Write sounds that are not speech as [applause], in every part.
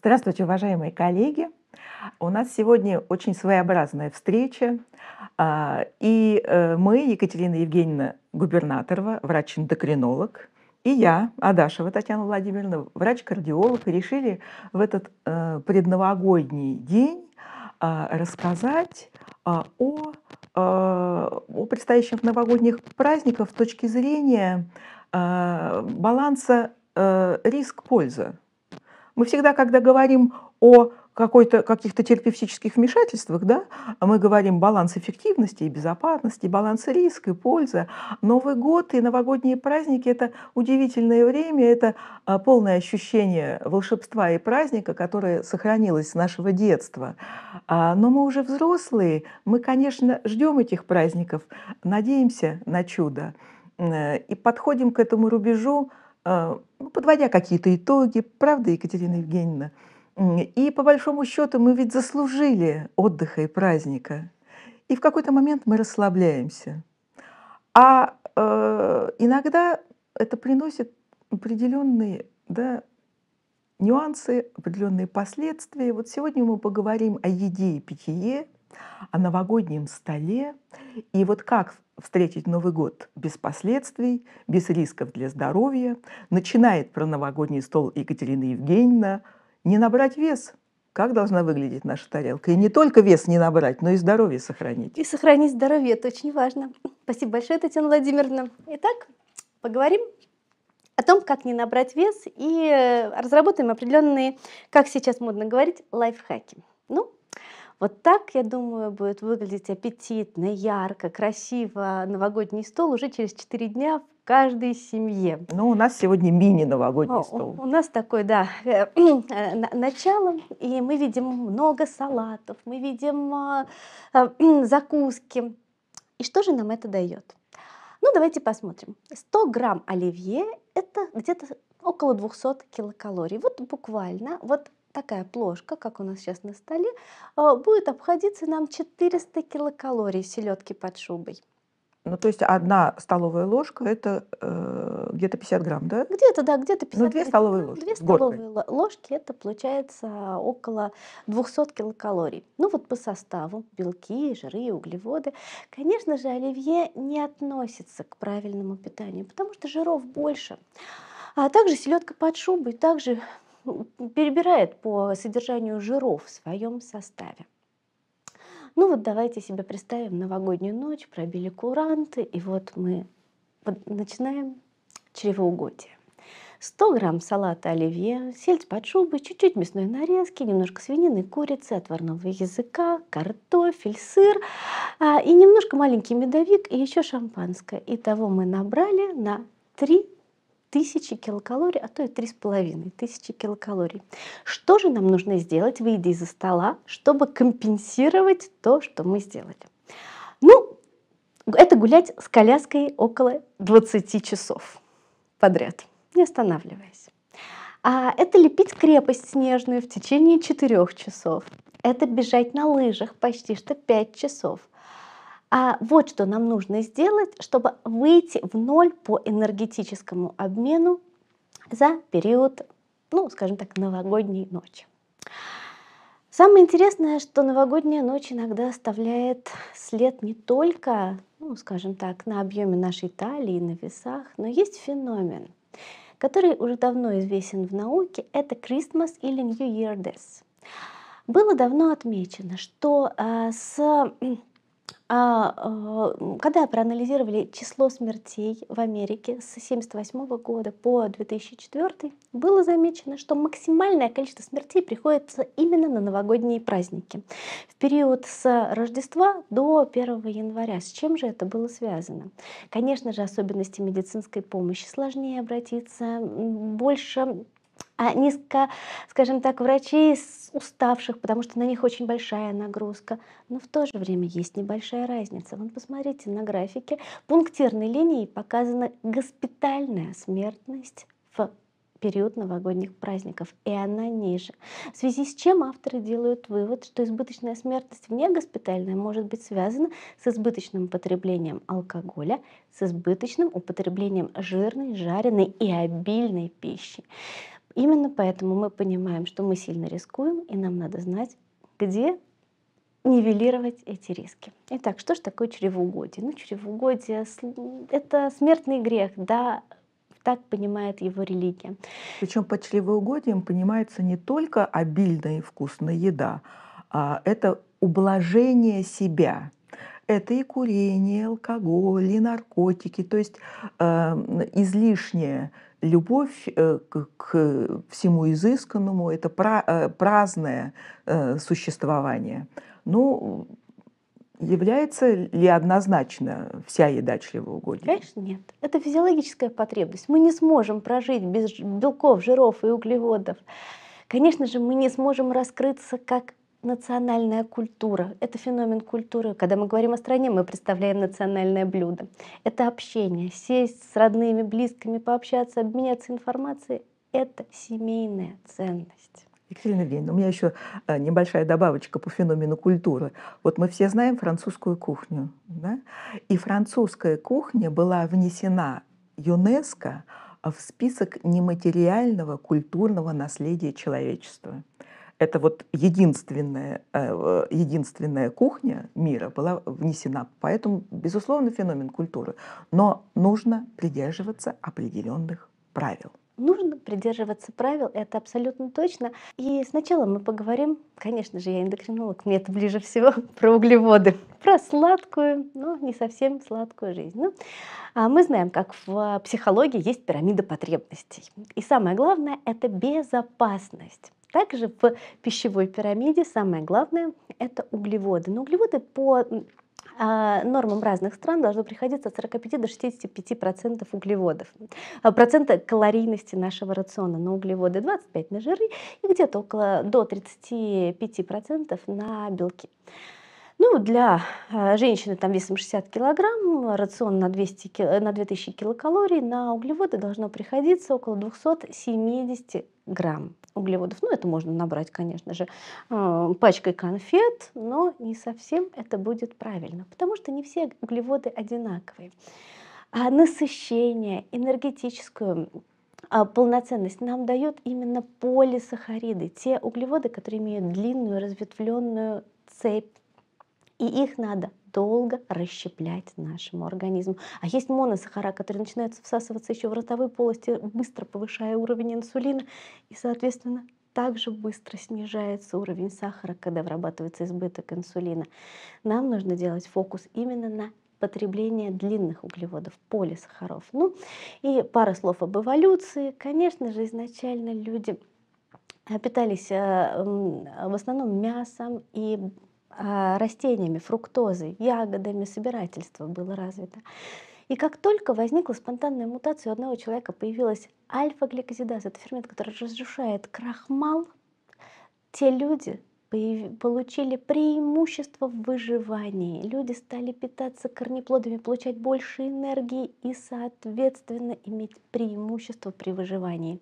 Здравствуйте, уважаемые коллеги! У нас сегодня очень своеобразная встреча. А, и э, мы, Екатерина Евгеньевна Губернаторова, врач-эндокринолог, и я, Адашева Татьяна Владимировна, врач-кардиолог, решили в этот э, предновогодний день а, рассказать а, о, о предстоящих новогодних праздниках с точки зрения баланса э, риск-польза мы всегда, когда говорим о какой-то, каких-то терапевтических вмешательствах, да, мы говорим баланс эффективности и безопасности, баланс риска и пользы. Новый год и новогодние праздники – это удивительное время, это а, полное ощущение волшебства и праздника, которое сохранилось с нашего детства. А, но мы уже взрослые, мы, конечно, ждем этих праздников, надеемся на чудо э, и подходим к этому рубежу а, ну, подводя какие-то итоги, правда, Екатерина Евгеньевна? И по большому счету мы ведь заслужили отдыха и праздника. И в какой-то момент мы расслабляемся. А э, иногда это приносит определенные да, нюансы, определенные последствия. Вот сегодня мы поговорим о еде и питье, о новогоднем столе и вот как встретить Новый год без последствий, без рисков для здоровья, начинает про новогодний стол Екатерина Евгеньевна не набрать вес. Как должна выглядеть наша тарелка? И не только вес не набрать, но и здоровье сохранить. И сохранить здоровье, это очень важно. Спасибо большое, Татьяна Владимировна. Итак, поговорим о том, как не набрать вес и э, разработаем определенные, как сейчас модно говорить, лайфхаки. Ну, вот так, я думаю, будет выглядеть аппетитно, ярко, красиво новогодний стол уже через 4 дня в каждой семье. Ну, у нас сегодня мини-новогодний О, стол. У, у нас такой, да, [clears throat] э, э, начало, и мы видим много салатов, мы видим а, а, [clears throat] закуски. И что же нам это дает? Ну, давайте посмотрим. 100 грамм оливье – это где-то около 200 килокалорий. Вот буквально, вот такая плошка, как у нас сейчас на столе, а, будет обходиться нам 400 килокалорий селедки под шубой. Ну, то есть одна столовая ложка это э, где-то 50 грамм, да? Где-то, да, где-то 50 ну, грамм. Ну, две столовые ложки. Две столовые горкой. ложки это получается около 200 килокалорий. Ну, вот по составу белки, жиры, углеводы. Конечно же, оливье не относится к правильному питанию, потому что жиров больше. А также селедка под шубой также ну, перебирает по содержанию жиров в своем составе. Ну вот давайте себе представим новогоднюю ночь, пробили куранты, и вот мы начинаем чревоугодие. 100 грамм салата оливье, сельдь под шубой, чуть-чуть мясной нарезки, немножко свинины, курицы, отварного языка, картофель, сыр а, и немножко маленький медовик и еще шампанское. Итого мы набрали на 3 тысячи килокалорий, а то и три с половиной тысячи килокалорий. Что же нам нужно сделать, выйдя из-за стола, чтобы компенсировать то, что мы сделали? Ну, это гулять с коляской около 20 часов подряд, не останавливаясь. А это лепить крепость снежную в течение 4 часов. Это бежать на лыжах почти что 5 часов. А вот что нам нужно сделать, чтобы выйти в ноль по энергетическому обмену за период, ну, скажем так, новогодней ночи. Самое интересное, что новогодняя ночь иногда оставляет след не только, ну, скажем так, на объеме нашей талии, на весах, но есть феномен, который уже давно известен в науке, это Christmas или New Year Death. Было давно отмечено, что э, с а, э, когда проанализировали число смертей в Америке с 1978 года по 2004, было замечено, что максимальное количество смертей приходится именно на новогодние праздники, в период с Рождества до 1 января. С чем же это было связано? Конечно же, особенности медицинской помощи сложнее обратиться, больше а низко, скажем так, врачей уставших, потому что на них очень большая нагрузка. Но в то же время есть небольшая разница. Вон посмотрите на графике. Пунктирной линией показана госпитальная смертность в период новогодних праздников, и она ниже. В связи с чем авторы делают вывод, что избыточная смертность вне госпитальная может быть связана с избыточным употреблением алкоголя, с избыточным употреблением жирной, жареной и обильной пищи. Именно поэтому мы понимаем, что мы сильно рискуем, и нам надо знать, где нивелировать эти риски. Итак, что же такое чревоугодие? Ну, чревоугодие — это смертный грех, да, так понимает его религия. Причем под чревоугодием понимается не только обильная и вкусная еда, а это ублажение себя, это и курение, алкоголь, и наркотики, то есть э, излишняя любовь э, к, к всему изысканному, это пра, э, праздное э, существование. Ну, является ли однозначно вся еда чревоугодия? Конечно, нет. Это физиологическая потребность. Мы не сможем прожить без белков, жиров и углеводов. Конечно же, мы не сможем раскрыться как национальная культура. Это феномен культуры. Когда мы говорим о стране, мы представляем национальное блюдо. Это общение, сесть с родными, близкими, пообщаться, обменяться информацией. Это семейная ценность. Екатерина Евгеньевна, у меня еще э, небольшая добавочка по феномену культуры. Вот мы все знаем французскую кухню, да? И французская кухня была внесена ЮНЕСКО в список нематериального культурного наследия человечества это вот единственная, э, единственная кухня мира была внесена. Поэтому, безусловно, феномен культуры. Но нужно придерживаться определенных правил. Нужно придерживаться правил, это абсолютно точно. И сначала мы поговорим, конечно же, я эндокринолог, мне это ближе всего, [laughs] про углеводы, про сладкую, но не совсем сладкую жизнь. Ну, а мы знаем, как в психологии есть пирамида потребностей. И самое главное – это безопасность. Также в пищевой пирамиде самое главное – это углеводы. Но углеводы по а, нормам разных стран должно приходиться от 45 до 65% процентов углеводов, а, процента калорийности нашего рациона на углеводы 25% на жиры и где-то около до 35% процентов на белки. Ну, для а, женщины там весом 60 килограмм, рацион на, 200, на 2000 килокалорий, на углеводы должно приходиться около 270 грамм углеводов. Ну, это можно набрать, конечно же, э, пачкой конфет, но не совсем это будет правильно, потому что не все углеводы одинаковые. А насыщение, энергетическую э, полноценность нам дают именно полисахариды, те углеводы, которые имеют длинную разветвленную цепь, и их надо долго расщеплять нашему организму. А есть моносахара, которые начинают всасываться еще в ротовой полости, быстро повышая уровень инсулина, и, соответственно, также быстро снижается уровень сахара, когда вырабатывается избыток инсулина. Нам нужно делать фокус именно на потребление длинных углеводов, полисахаров. Ну и пара слов об эволюции. Конечно же, изначально люди э, питались э, в основном мясом и а, растениями, фруктозой, ягодами собирательство было развито. И как только возникла спонтанная мутация, у одного человека появилась альфа-гликозидаз, это фермент, который разрушает крахмал, те люди получили преимущество в выживании. Люди стали питаться корнеплодами, получать больше энергии и, соответственно, иметь преимущество при выживании.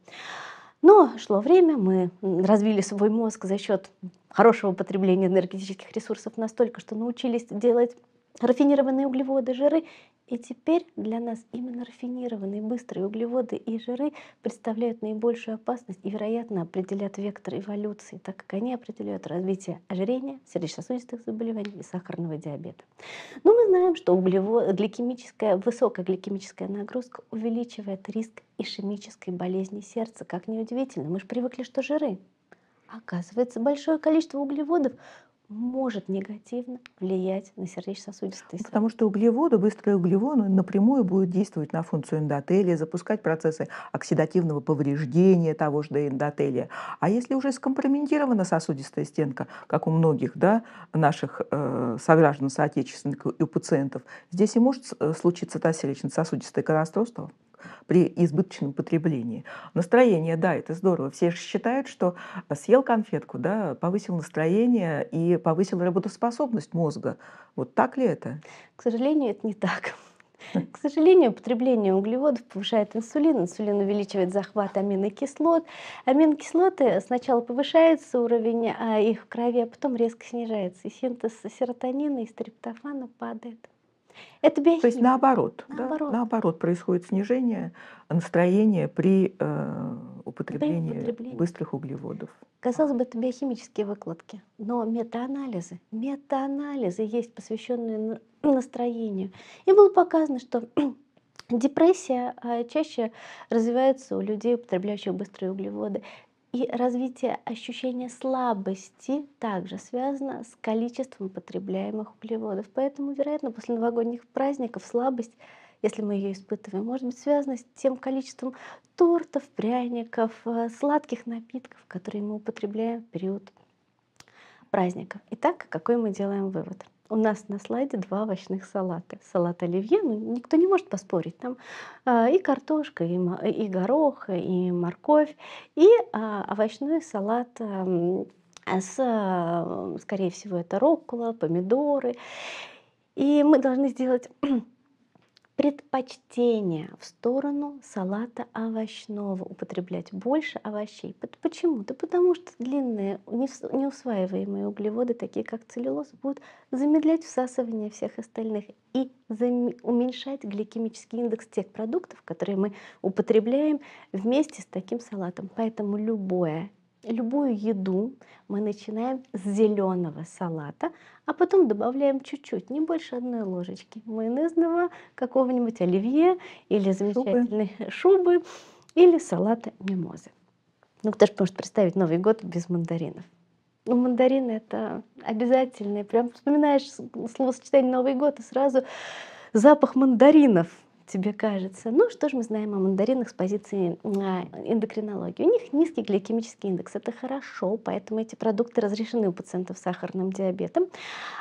Но шло время, мы развили свой мозг за счет хорошего потребления энергетических ресурсов настолько, что научились делать рафинированные углеводы, жиры. И теперь для нас именно рафинированные быстрые углеводы и жиры представляют наибольшую опасность и, вероятно, определят вектор эволюции, так как они определяют развитие ожирения, сердечно-сосудистых заболеваний и сахарного диабета. Но мы знаем, что углевод... гликемическая, высокая гликемическая нагрузка увеличивает риск ишемической болезни сердца. Как неудивительно, мы же привыкли, что жиры Оказывается, большое количество углеводов может негативно влиять на сердечно-сосудистые ну, Потому что углеводы, быстрые углеводы напрямую будут действовать на функцию эндотелия, запускать процессы оксидативного повреждения того же эндотелия. А если уже скомпрометирована сосудистая стенка, как у многих да, наших э, сограждан, соотечественников и у пациентов, здесь и может э, случиться та сердечно-сосудистая катастрофа при избыточном потреблении. Настроение, да, это здорово. Все же считают, что э, съел конфетку, да, повысил настроение и повысил работоспособность мозга. Вот так ли это? К сожалению, это не так. [laughs] К сожалению, потребление углеводов повышает инсулин, инсулин увеличивает захват аминокислот. Аминокислоты сначала повышается уровень а, их в крови, а потом резко снижается, и синтез серотонина и стриптофана падает. Это биохимия. То есть наоборот, наоборот. Да, наоборот происходит снижение настроения при э, употреблении, при употреблении быстрых углеводов. Казалось бы, это биохимические выкладки, но метаанализы, метаанализы есть посвященные настроению. И было показано, что [clears throat] Депрессия э, чаще развивается у людей, употребляющих быстрые углеводы. И развитие ощущения слабости также связано с количеством потребляемых углеводов. Поэтому, вероятно, после новогодних праздников слабость, если мы ее испытываем, может быть связана с тем количеством тортов, пряников, э, сладких напитков, которые мы употребляем в период праздников. Итак, какой мы делаем вывод? У нас на слайде два овощных салата. Салат оливье, ну, никто не может поспорить. Там а, и картошка, и, и горох, и морковь, и а, овощной салат а, с, скорее всего, это роккола, помидоры. И мы должны сделать предпочтение в сторону салата овощного, употреблять больше овощей. Почему? Да потому что длинные неусваиваемые углеводы, такие как целлюлоз, будут замедлять всасывание всех остальных и уменьшать гликемический индекс тех продуктов, которые мы употребляем вместе с таким салатом. Поэтому любое любую еду мы начинаем с зеленого салата, а потом добавляем чуть-чуть, не больше одной ложечки майонезного какого-нибудь оливье или замечательной шубы, [laughs] шубы или салата мимозы. Ну, кто же может представить Новый год без мандаринов? Ну, мандарины это обязательно. Прям вспоминаешь словосочетание Новый год и сразу запах мандаринов тебе кажется. Ну, что же мы знаем о мандаринах с позиции а, эндокринологии? У них низкий гликемический индекс, это хорошо, поэтому эти продукты разрешены у пациентов с сахарным диабетом.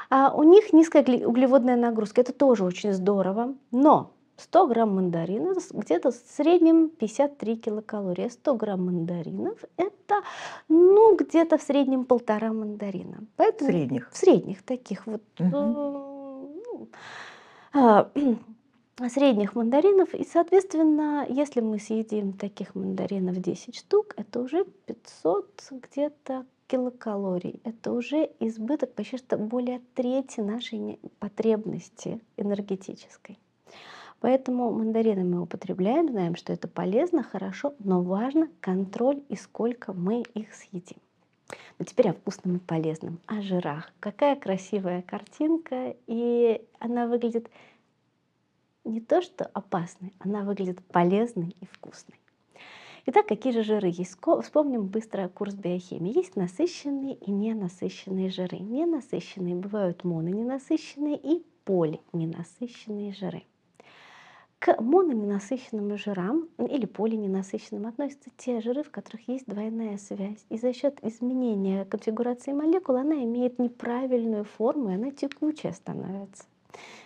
А у них низкая углеводная нагрузка, это тоже очень здорово, но 100 грамм мандарина где-то в среднем 53 килокалории. 100 грамм мандаринов это, ну, где-то в среднем полтора мандарина. Поэтому средних? В средних таких вот. Угу. Ну, а, [clears throat] средних мандаринов. И, соответственно, если мы съедим таких мандаринов 10 штук, это уже 500 где-то килокалорий. Это уже избыток почти что более трети нашей потребности энергетической. Поэтому мандарины мы употребляем, знаем, что это полезно, хорошо, но важно контроль и сколько мы их съедим. Но теперь о вкусном и полезном, о жирах. Какая красивая картинка, и она выглядит не то что опасной, она выглядит полезной и вкусной. Итак, какие же жиры есть? Вспомним быстро курс биохимии. Есть насыщенные и ненасыщенные жиры. Ненасыщенные бывают мононенасыщенные и полиненасыщенные жиры. К мононенасыщенным жирам или полиненасыщенным относятся те жиры, в которых есть двойная связь. И за счет изменения конфигурации молекул она имеет неправильную форму, и она текучая становится.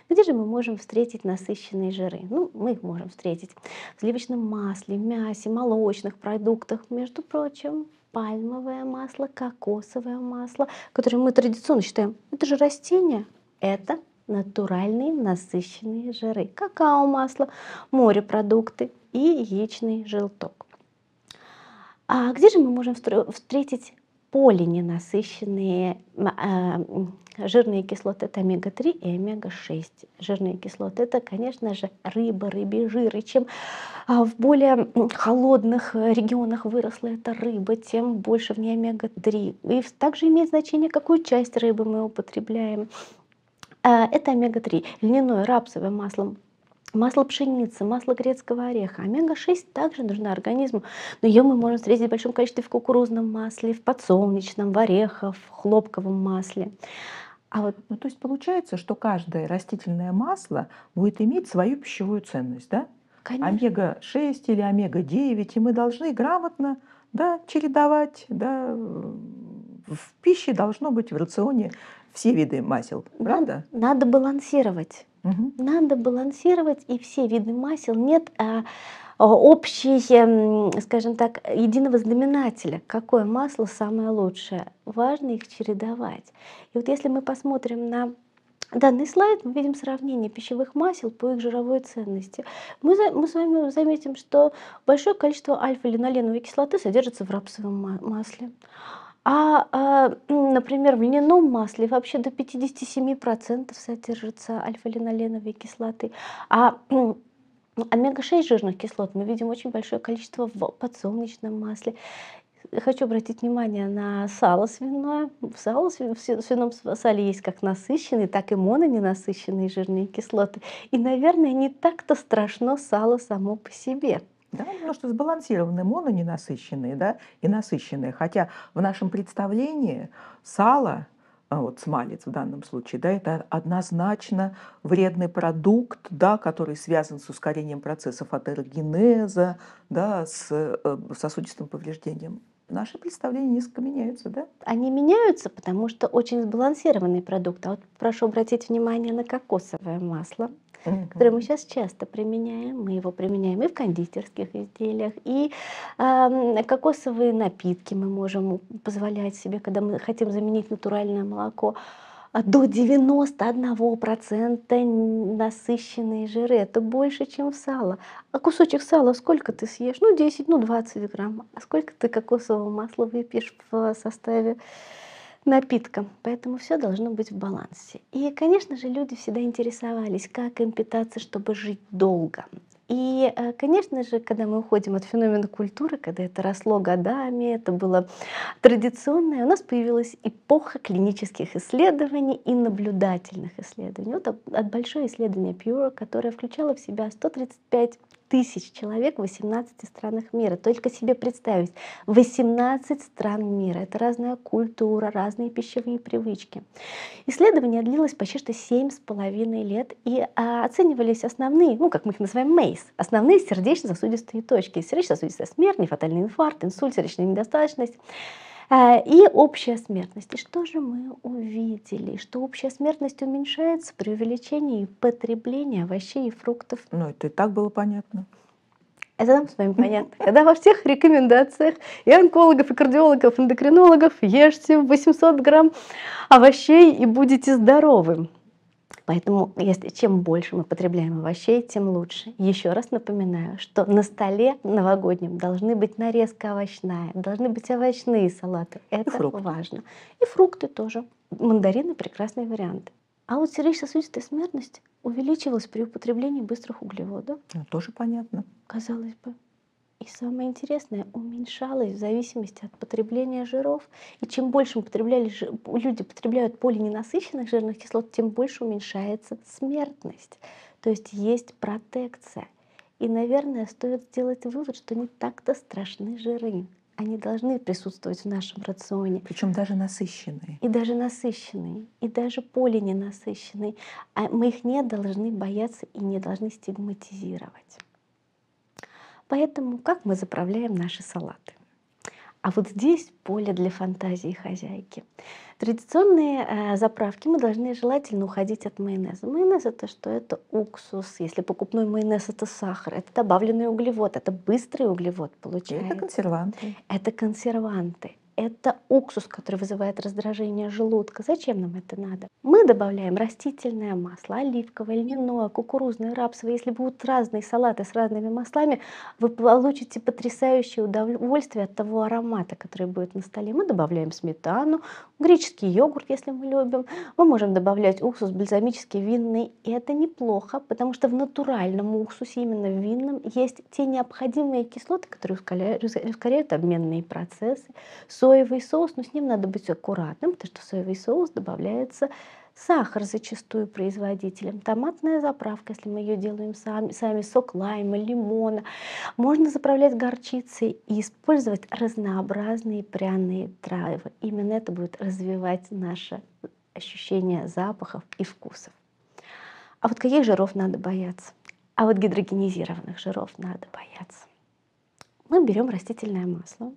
Где же мы можем встретить насыщенные жиры? Ну, мы их можем встретить в сливочном масле, мясе, молочных продуктах, между прочим, пальмовое масло, кокосовое масло, которое мы традиционно считаем, это же растение, это натуральные насыщенные жиры, какао-масло, морепродукты и яичный желток. А где же мы можем встретить полиненасыщенные а, жирные кислоты, это омега-3 и омега-6. Жирные кислоты, это, конечно же, рыба, рыбий жир. И чем а, в более холодных э, регионах выросла эта рыба, тем больше в ней омега-3. И также имеет значение, какую часть рыбы мы употребляем. А, это омега-3. Льняное рапсовое масло Масло пшеницы, масло грецкого ореха. Омега-6 также нужна организму, но ее мы можем встретить в большом количестве в кукурузном масле, в подсолнечном, в орехах, в хлопковом масле. А вот, ну, то есть получается, что каждое растительное масло будет иметь свою пищевую ценность, да? Конечно. Омега-6 или омега-9, и мы должны грамотно да, чередовать, да, в пище должно быть в рационе все виды масел, правда? Надо балансировать. Угу. Надо балансировать и все виды масел. Нет а, а общей, эм, скажем так, единого знаменателя, какое масло самое лучшее. Важно их чередовать. И вот если мы посмотрим на данный слайд, мы видим сравнение пищевых масел по их жировой ценности. Мы, мы с вами заметим, что большое количество альфа-линоленовой кислоты содержится в рапсовом масле. А, а, например, в льняном масле вообще до 57% содержится альфа-линоленовой кислоты. А омега-6 жирных кислот мы видим очень большое количество в подсолнечном масле. Хочу обратить внимание на сало свиное. В, сало, в свином сале есть как насыщенные, так и мононенасыщенные жирные кислоты. И, наверное, не так-то страшно сало само по себе. Да, немножко сбалансированные, мононенасыщенные да, и насыщенные. Хотя в нашем представлении сало, а вот смалец в данном случае, да, это однозначно вредный продукт, да, который связан с ускорением процессов атерогенеза, да, с э, сосудистым повреждением наши представления несколько меняются, да? Они меняются, потому что очень сбалансированный продукт. А вот прошу обратить внимание на кокосовое масло угу. который мы сейчас часто применяем. Мы его применяем и в кондитерских изделиях, и э, кокосовые напитки мы можем позволять себе, когда мы хотим заменить натуральное молоко а до 91% насыщенные жиры. Это больше, чем в сало. А кусочек сала сколько ты съешь? Ну, 10, ну, 20 грамм. А сколько ты кокосового масла выпьешь в составе напиткам. Поэтому все должно быть в балансе. И, конечно же, люди всегда интересовались, как им питаться, чтобы жить долго. И, э, конечно же, когда мы уходим от феномена культуры, когда это росло годами, это было традиционное, у нас появилась эпоха клинических исследований и наблюдательных исследований. Вот от большое исследование Pure, которое включало в себя 135 тысяч человек в 18 странах мира. Только себе представить, 18 стран мира. Это разная культура, разные пищевые привычки. Исследование длилось почти что 7,5 лет, и а, оценивались основные, ну, как мы их называем, МЕЙС, основные сердечно-сосудистые точки. Сердечно-сосудистая смерть, нефатальный инфаркт, инсульт, сердечная недостаточность а, и общая смертность. И что же мы увидели? Что общая смертность уменьшается при увеличении потребления овощей и фруктов. Ну, это и так было понятно. Это нам с вами [laughs] понятно. Когда во всех рекомендациях и онкологов, и кардиологов, и эндокринологов ешьте 800 грамм овощей и будете здоровым. Поэтому если чем больше мы потребляем овощей, тем лучше. Еще раз напоминаю, что на столе новогоднем должны быть нарезка овощная, должны быть овощные салаты. Это и важно. И фрукты тоже. Мандарины – прекрасный вариант. А вот сердечно-сосудистая смертность увеличивалась при употреблении быстрых углеводов. Ну, тоже понятно. Казалось бы. И самое интересное, уменьшалось в зависимости от потребления жиров. И чем больше мы потребляли, люди потребляют полиненасыщенных жирных кислот, тем больше уменьшается смертность. То есть есть протекция. И, наверное, стоит сделать вывод, что не так-то страшны жиры. Они должны присутствовать в нашем рационе. Причем даже насыщенные. И даже насыщенные, и даже полиненасыщенные. А мы их не должны бояться и не должны стигматизировать. Поэтому как мы заправляем наши салаты? А вот здесь поле для фантазии хозяйки. Традиционные э, заправки мы должны желательно уходить от майонеза. Майонез это что? Это уксус. Если покупной майонез это сахар, это добавленный углевод, это быстрый углевод получается. Это консерванты. Это консерванты это уксус, который вызывает раздражение желудка. Зачем нам это надо? Мы добавляем растительное масло, оливковое, льняное, кукурузное, рапсовое. Если будут разные салаты с разными маслами, вы получите потрясающее удовольствие от того аромата, который будет на столе. Мы добавляем сметану, греческий йогурт, если мы любим. Мы можем добавлять уксус бальзамический, винный. И это неплохо, потому что в натуральном уксусе, именно в винном, есть те необходимые кислоты, которые ускоряют обменные процессы, соевый соус, но с ним надо быть аккуратным, потому что в соевый соус добавляется сахар зачастую производителем. томатная заправка, если мы ее делаем сами, сами сок лайма, лимона. Можно заправлять горчицей и использовать разнообразные пряные травы. Именно это будет развивать наше ощущение запахов и вкусов. А вот каких жиров надо бояться? А вот гидрогенизированных жиров надо бояться. Мы берем растительное масло,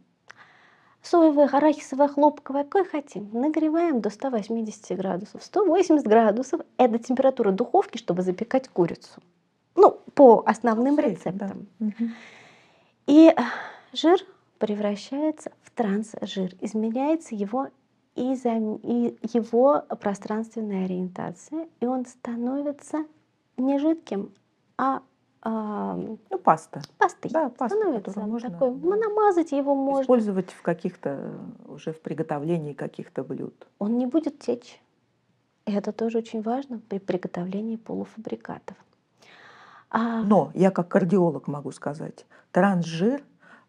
соевое, арахисовое, хлопковое, какое хотим. Нагреваем до 180 градусов. 180 градусов – это температура духовки, чтобы запекать курицу. Ну, по основным Жир, рецептам. Да. И э, жир превращается в трансжир, изменяется его и, за, и его пространственная ориентация, и он становится не жидким, а а, ну, паста. Паста. Да, паста, становится можно такой. Да, намазать его можно. Использовать в каких-то, уже в приготовлении каких-то блюд. Он не будет течь. это тоже очень важно при приготовлении полуфабрикатов. А... Но я как кардиолог могу сказать, трансжир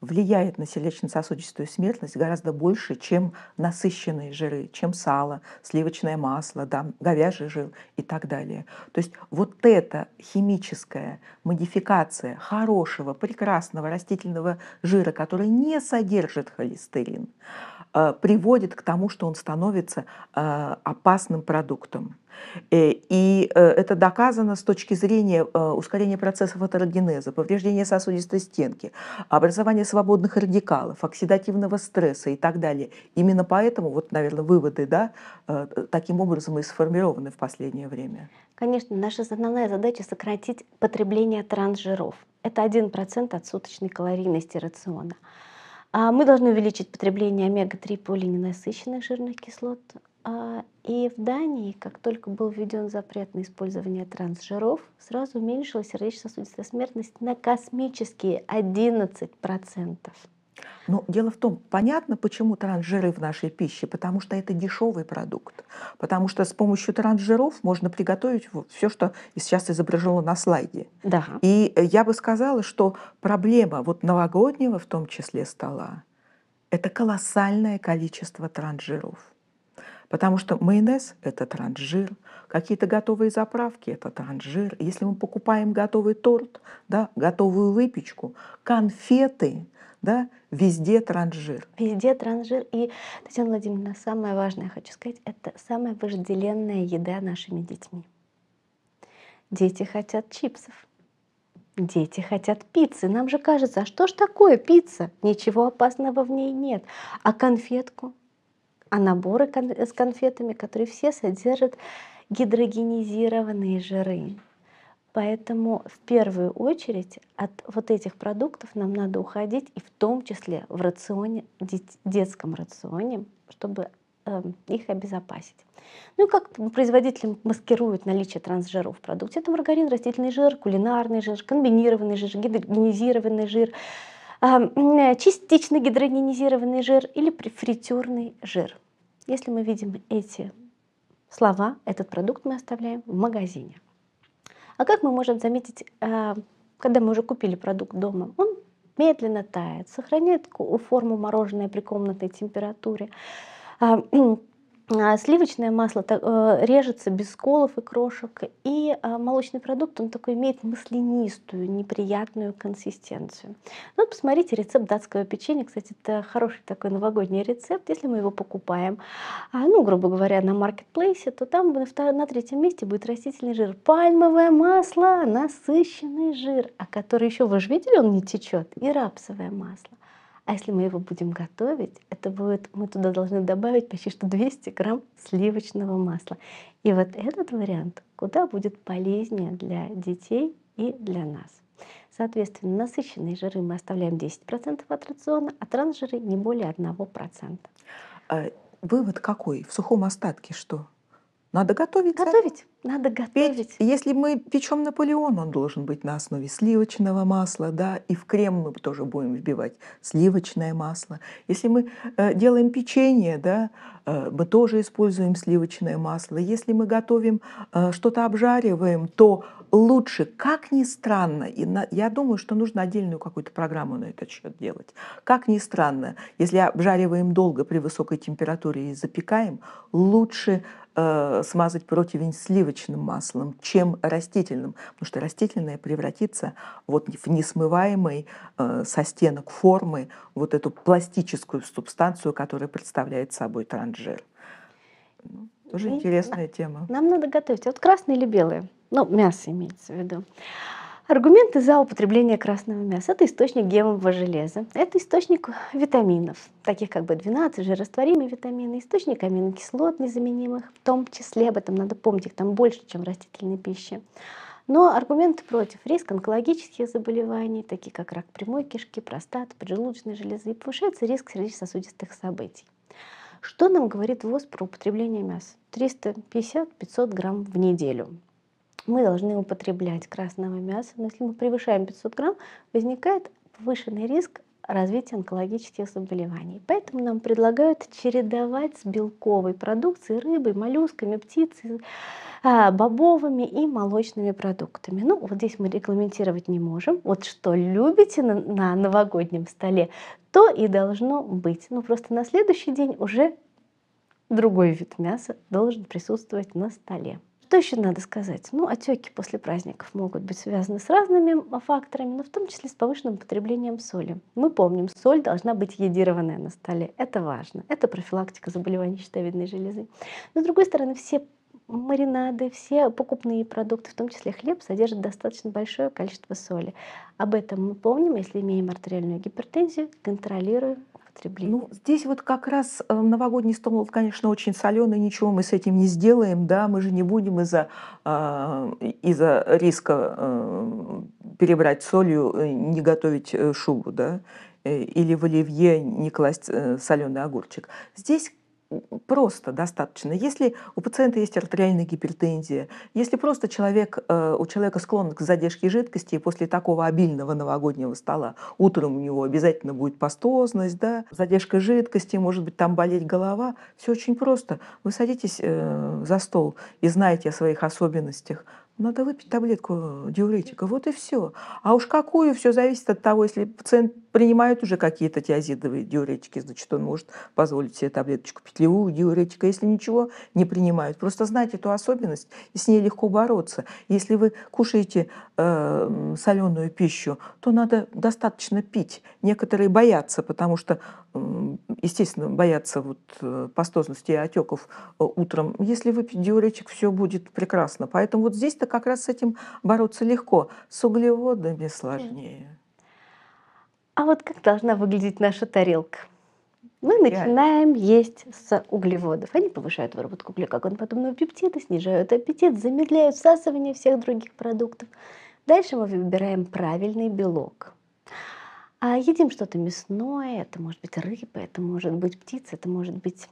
влияет на сердечно-сосудистую смертность гораздо больше, чем насыщенные жиры, чем сало, сливочное масло, да, говяжий жир и так далее. То есть вот эта химическая модификация хорошего, прекрасного растительного жира, который не содержит холестерин, Э, приводит к тому, что он становится э, опасным продуктом. Э, и это доказано с точки зрения ускорения процессов атерогенеза, повреждения сосудистой стенки, образования свободных радикалов, оксидативного стресса и так далее. Именно поэтому, вот, наверное, выводы да, таким образом и сформированы в последнее время. Конечно, наша основная задача — сократить потребление трансжиров. Это 1% от суточной калорийности рациона. А, мы должны увеличить потребление омега-3 полиненасыщенных жирных кислот. А, и в Дании, как только был введен запрет на использование трансжиров, сразу уменьшилась сердечно-сосудистая смертность на космические 11%. Но дело в том, понятно, почему трансжиры в нашей пище, потому что это дешевый продукт, потому что с помощью трансжиров можно приготовить все, что сейчас изображено на слайде. Да. И э, я бы сказала, что проблема вот новогоднего в том числе стола – это колоссальное количество трансжиров. Потому что майонез – это транжир, какие-то готовые заправки – это транжир. Если мы покупаем готовый торт, да, готовую выпечку, конфеты да, везде транжир. Везде транжир. И, Татьяна Владимировна, самое важное, хочу сказать, это самая вожделенная еда нашими детьми. Дети хотят чипсов. Дети хотят пиццы. Нам же кажется, а что ж такое пицца? Ничего опасного в ней нет. А конфетку? А наборы кон с конфетами, которые все содержат гидрогенизированные жиры. Поэтому в первую очередь от вот этих продуктов нам надо уходить, и в том числе в рационе, детском рационе, чтобы эм, их обезопасить. Ну и как производители маскируют наличие трансжиров в продукте? Это маргарин, растительный жир, кулинарный жир, комбинированный жир, гидрогенизированный жир, эм, э, частично гидрогенизированный жир или фритюрный жир. Если мы видим эти слова, этот продукт мы оставляем в магазине. А как мы можем заметить, эм, когда мы уже купили продукт дома, он медленно тает, сохраняет форму мороженое при комнатной температуре а, сливочное масло э, режется без сколов и крошек, и а, молочный продукт, он такой имеет маслянистую, неприятную консистенцию. Ну, посмотрите рецепт датского печенья, кстати, это хороший такой новогодний рецепт, если мы его покупаем, а, ну, грубо говоря, на маркетплейсе, то там на третьем месте будет растительный жир. Пальмовое масло, насыщенный жир, а который еще, вы же видели, он не течет, и рапсовое масло. А если мы его будем готовить, это будет, мы туда должны добавить почти что 200 грамм сливочного масла. И вот этот вариант куда будет полезнее для детей и для нас. Соответственно, насыщенные жиры мы оставляем 10% от рациона, а трансжиры не более 1%. А Вывод какой? В сухом остатке что? Надо готовить. Готовить, надо готовить. Печь. Если мы печем Наполеон, он должен быть на основе сливочного масла, да, и в крем мы тоже будем вбивать сливочное масло. Если мы э, делаем печенье, да, э, мы тоже используем сливочное масло. Если мы готовим э, что-то обжариваем, то лучше, как ни странно, и на, я думаю, что нужно отдельную какую-то программу на этот счет делать. Как ни странно, если обжариваем долго при высокой температуре и запекаем, лучше э, смазать противень сливочным маслом, чем растительным, потому что растительное превратится вот в несмываемый э, со стенок формы вот эту пластическую субстанцию, которая представляет собой транжир. Ну, тоже ну, интересная тема. Нам надо готовить. А вот красные или белые? Ну, мясо имеется в виду. Аргументы за употребление красного мяса – это источник гемового железа, это источник витаминов, таких как B12, жирорастворимые витамины, источник аминокислот незаменимых, в том числе, об этом надо помнить, их там больше, чем в растительной пище. Но аргументы против – риск онкологических заболеваний, такие как рак прямой кишки, простаты, поджелудочной железы, и повышается риск сердечно-сосудистых событий. Что нам говорит ВОЗ про употребление мяса? 350-500 грамм в неделю мы должны употреблять красного мяса, но если мы превышаем 500 грамм, возникает повышенный риск развития онкологических заболеваний. Поэтому нам предлагают чередовать с белковой продукцией, рыбой, моллюсками, птицей, а, бобовыми и молочными продуктами. Ну, вот здесь мы регламентировать не можем. Вот что любите на, на новогоднем столе, то и должно быть. Ну, просто на следующий день уже другой вид мяса должен присутствовать на столе. Что еще надо сказать? Ну, отеки после праздников могут быть связаны с разными а, факторами, но в том числе с повышенным потреблением соли. Мы помним, соль должна быть едированная на столе. Это важно. Это профилактика заболеваний щитовидной железы. Но, с другой стороны, все маринады, все покупные продукты, в том числе хлеб, содержат достаточно большое количество соли. Об этом мы помним, если имеем артериальную гипертензию, контролируем употребления? Ну, здесь вот как раз э, новогодний стол, конечно, очень соленый, ничего мы с этим не сделаем, да, мы же не будем из-за а, из-за риска э, перебрать солью, э, не готовить шубу, да, или в оливье не класть соленый огурчик. Здесь просто достаточно. Если у пациента есть артериальная гипертензия, если просто человек, э, у человека склонен к задержке жидкости, и после такого обильного новогоднего стола утром у него обязательно будет пастозность, да, задержка жидкости, может быть, там болеть голова, все очень просто. Вы садитесь э, за стол и знаете о своих особенностях, надо выпить таблетку э, диуретика, вот и все. А уж какую, все зависит от того, если пациент принимает уже какие-то тиазидовые диуретики, значит, он может позволить себе таблеточку петлевую диуретика, если ничего не принимают. Просто знать эту особенность, и с ней легко бороться. Если вы кушаете э, соленую пищу, то надо достаточно пить. Некоторые боятся, потому что, э, естественно, боятся вот, э, пастозности и отеков э, утром. Если выпить диуретик, все будет прекрасно. Поэтому вот здесь это как раз с этим бороться легко, с углеводами сложнее. А вот как должна выглядеть наша тарелка? Мы начинаем есть с углеводов. Они повышают выработку гликогонподобного пептида, снижают аппетит, замедляют всасывание всех других продуктов. Дальше мы выбираем правильный белок. А едим что-то мясное, это может быть рыба, это может быть птица, это может быть,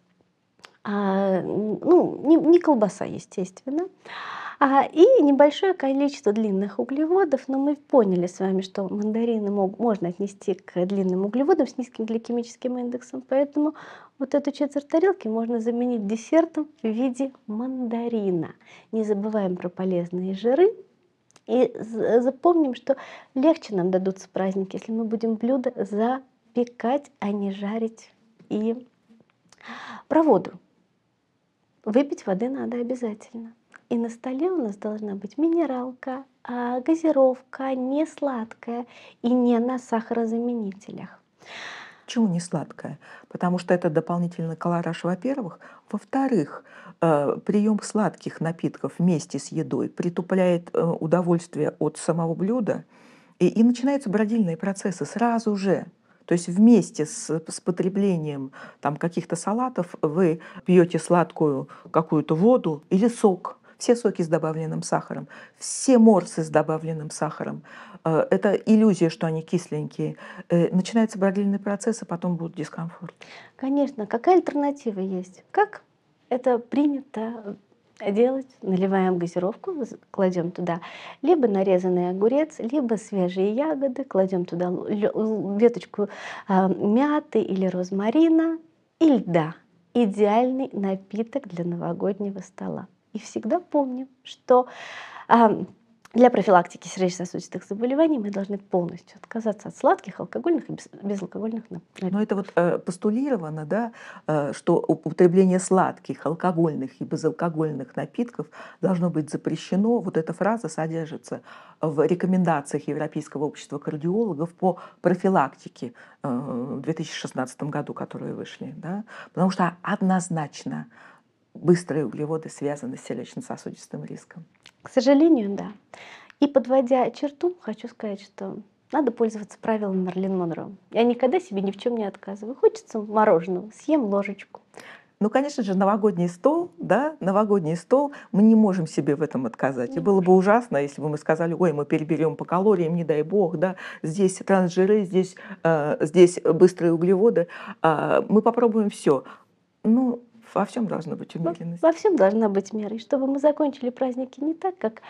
а, ну, не, не колбаса, естественно. А, и небольшое количество длинных углеводов, но мы поняли с вами, что мандарины мог, можно отнести к длинным углеводам с низким гликемическим индексом, поэтому вот эту четверть тарелки можно заменить десертом в виде мандарина. Не забываем про полезные жиры, и запомним, что легче нам дадутся праздники, если мы будем блюда запекать, а не жарить. И про воду. Выпить воды надо обязательно. И на столе у нас должна быть минералка, а, газировка, не сладкая и не на сахарозаменителях. Почему не сладкая? Потому что это дополнительный колораж, во-первых. Во-вторых, э, прием сладких напитков вместе с едой притупляет э, удовольствие от самого блюда, и, и начинаются бродильные процессы сразу же. То есть вместе с, с потреблением там, каких-то салатов вы пьете сладкую какую-то воду или сок – все соки с добавленным сахаром, все морсы с добавленным сахаром. Э, это иллюзия, что они кисленькие. Э, начинается бродильный процесс, а потом будет дискомфорт. Конечно. Какая альтернатива есть? Как это принято делать, наливаем газировку, кладем туда либо нарезанный огурец, либо свежие ягоды, кладем туда веточку э, мяты или розмарина и льда. Идеальный напиток для новогоднего стола. И всегда помним, что для профилактики сердечно-сосудистых заболеваний мы должны полностью отказаться от сладких, алкогольных и безалкогольных напитков. Но это вот э, постулировано, да, э, что употребление сладких, алкогольных и безалкогольных напитков должно быть запрещено. Вот эта фраза содержится в рекомендациях Европейского общества кардиологов по профилактике э, в 2016 году, которые вышли, да, потому что однозначно быстрые углеводы связаны с сердечно-сосудистым риском. К сожалению, да. И подводя черту, хочу сказать, что надо пользоваться правилом Марлин Монро. Я никогда себе ни в чем не отказываю. Хочется мороженого, съем ложечку. Ну, конечно же, новогодний стол, да, новогодний стол, мы не можем себе в этом отказать. Не и было бы ужасно, если бы мы сказали, ой, мы переберем по калориям, не дай бог, да, здесь трансжиры, здесь, э, здесь быстрые углеводы. Э, мы попробуем все. Ну, во всем должна быть умеренность. Во, во всем должна быть мера. И чтобы мы закончили праздники не так, как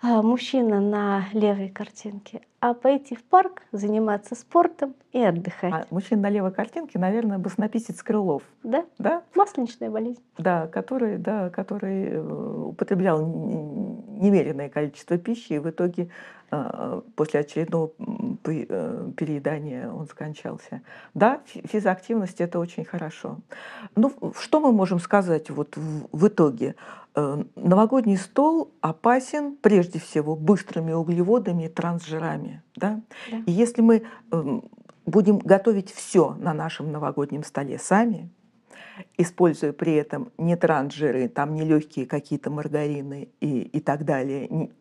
а, мужчина на левой картинке, а пойти в парк, заниматься спортом и а отдыхать. А мужчина на левой картинке, наверное, баснописец Крылов. Да? Да. Масленичная болезнь. Да, который, да, который э, употреблял немеренное количество пищи и в итоге а, после очередного э, переедания он скончался. Да, физоактивность это очень хорошо. Ну, что мы можем сказать вот в итоге? Э, новогодний стол опасен прежде всего быстрыми углеводами и трансжирами. Да? Да. И если мы эм, будем готовить все на нашем новогоднем столе сами – используя при этом не трансжиры, там не легкие какие-то маргарины и, и так далее, не,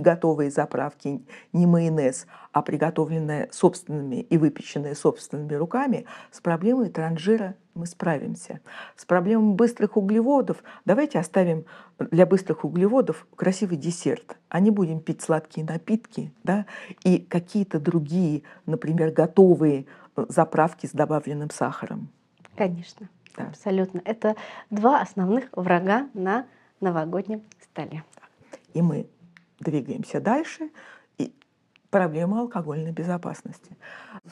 готовые заправки, не майонез, а приготовленное собственными и выпеченные собственными руками, с проблемой транжира мы справимся. С проблемой быстрых углеводов давайте оставим для быстрых углеводов красивый десерт, а не будем пить сладкие напитки да, и какие-то другие, например, готовые э, заправки с добавленным сахаром. Конечно. Да. Абсолютно. Это два основных врага на новогоднем столе. И мы двигаемся дальше. И проблема алкогольной безопасности.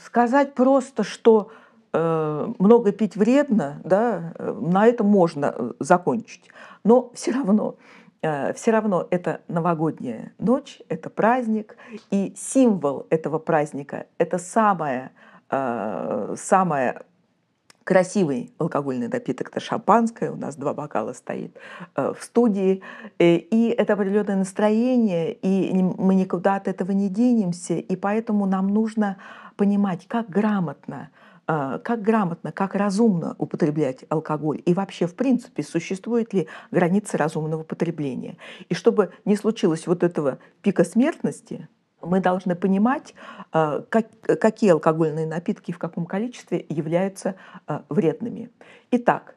Сказать просто, что э, много пить вредно, да, э, на этом можно э, закончить. Но все равно э, все равно это новогодняя ночь, это праздник, и символ этого праздника – это самое, самое красивый алкогольный напиток, это шампанское, у нас два бокала стоит э, в студии, э, и это определенное настроение, и мы никуда от этого не денемся, и поэтому нам нужно понимать, как грамотно э, как грамотно, как разумно употреблять алкоголь и вообще, в принципе, существуют ли границы разумного потребления. И чтобы не случилось вот этого пика смертности, мы должны понимать, э, какие алкогольные напитки в каком количестве являются э, вредными. Итак,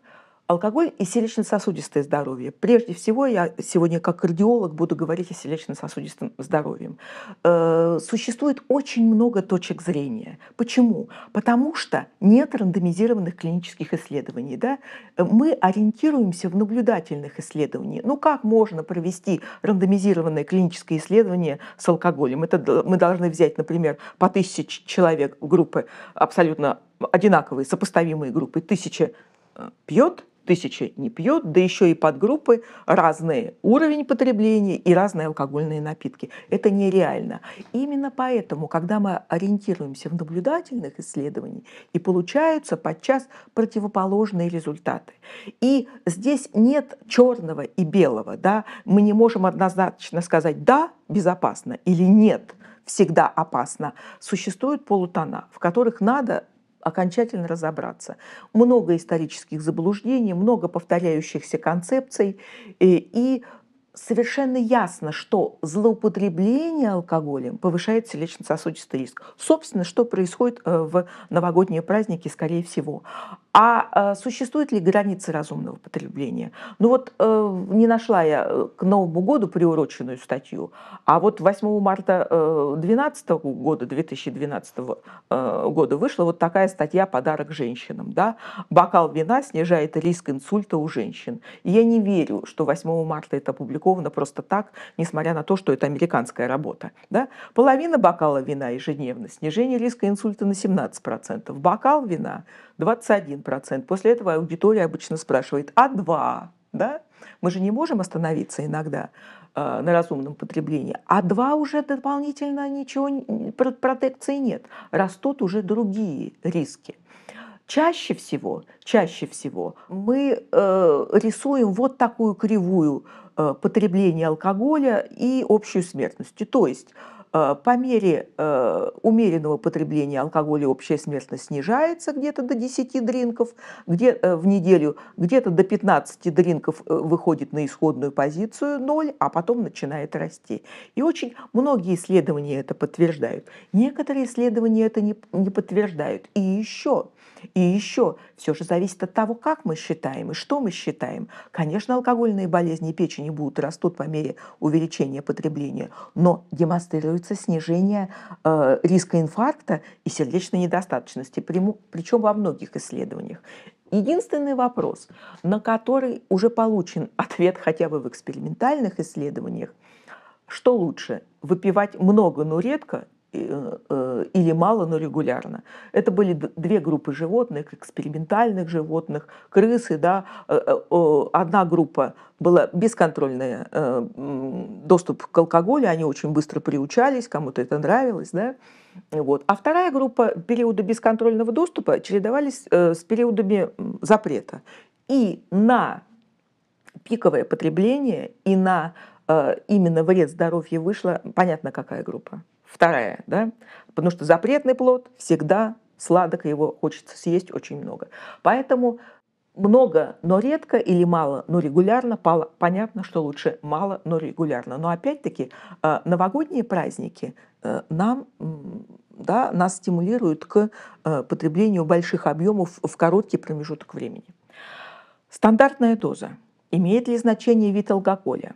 Алкоголь и сердечно-сосудистое здоровье. Прежде всего, я сегодня как кардиолог буду говорить о сердечно-сосудистом здоровье. Э, существует очень много точек зрения. Почему? Потому что нет рандомизированных клинических исследований. Да? Мы ориентируемся в наблюдательных исследованиях. Ну как можно провести рандомизированное клиническое исследование с алкоголем? Это мы должны взять, например, по тысяче человек группы абсолютно одинаковые, сопоставимые группы. Тысяча э, пьет, тысячи не пьет, да еще и подгруппы, разные, уровень потребления и разные алкогольные напитки. Это нереально. Именно поэтому, когда мы ориентируемся в наблюдательных исследованиях, и получаются подчас противоположные результаты. И здесь нет черного и белого. Да? Мы не можем однозначно сказать «да, безопасно» или «нет» всегда опасно. Существуют полутона, в которых надо окончательно разобраться. Много исторических заблуждений, много повторяющихся концепций э, и совершенно ясно, что злоупотребление алкоголем повышает сердечно-сосудистый риск. Собственно, что происходит э, в новогодние праздники, скорее всего. А э, существуют ли границы разумного потребления? Ну вот э, не нашла я э, к Новому году приуроченную статью, а вот 8 марта 2012 э, года, 2012 э, года вышла вот такая статья «Подарок женщинам». Да? «Бокал вина снижает риск инсульта у женщин». И я не верю, что 8 марта это опубликовано просто так, несмотря на то, что это американская работа. Да? Половина бокала вина ежедневно, снижение риска инсульта на 17%, бокал вина 21 процент. После этого аудитория обычно спрашивает, а два, Да? Мы же не можем остановиться иногда э, на разумном потреблении. А два уже дополнительно ничего, протекции нет. Растут уже другие риски. Чаще всего, чаще всего мы э, рисуем вот такую кривую э, потребления алкоголя и общую смертности. То есть Э, по мере э, умеренного потребления алкоголя общая смертность снижается где-то до 10 дринков где, э, в неделю, где-то до 15 дринков выходит на исходную позицию 0, а потом начинает расти. И очень многие исследования это подтверждают. Некоторые исследования это не, не подтверждают. И еще – и еще все же зависит от того, как мы считаем и что мы считаем. Конечно, алкогольные болезни печени будут и растут по мере увеличения потребления, но демонстрируется снижение э, риска инфаркта и сердечной недостаточности, причем во многих исследованиях. Единственный вопрос, на который уже получен [laughs] ответ хотя бы в экспериментальных исследованиях, что лучше, выпивать много, но редко Э, или мало, но регулярно. Это были две группы животных, экспериментальных животных, крысы. Да. Э, э, одна группа была бесконтрольный доступ к алкоголю, они очень быстро приучались, кому-то это нравилось. Да. Вот. А вторая группа периода бесконтрольного доступа чередовались с периодами запрета. И на пиковое потребление, и на именно вред здоровью вышла, понятно, какая группа. Вторая, да, потому что запретный плод всегда сладок, его хочется съесть очень много. Поэтому много, но редко или мало, но регулярно, понятно, что лучше мало, но регулярно. Но опять-таки а, новогодние праздники э, нам, да, нас стимулируют к э, потреблению больших объемов в короткий промежуток времени. Стандартная доза. Имеет ли значение вид алкоголя?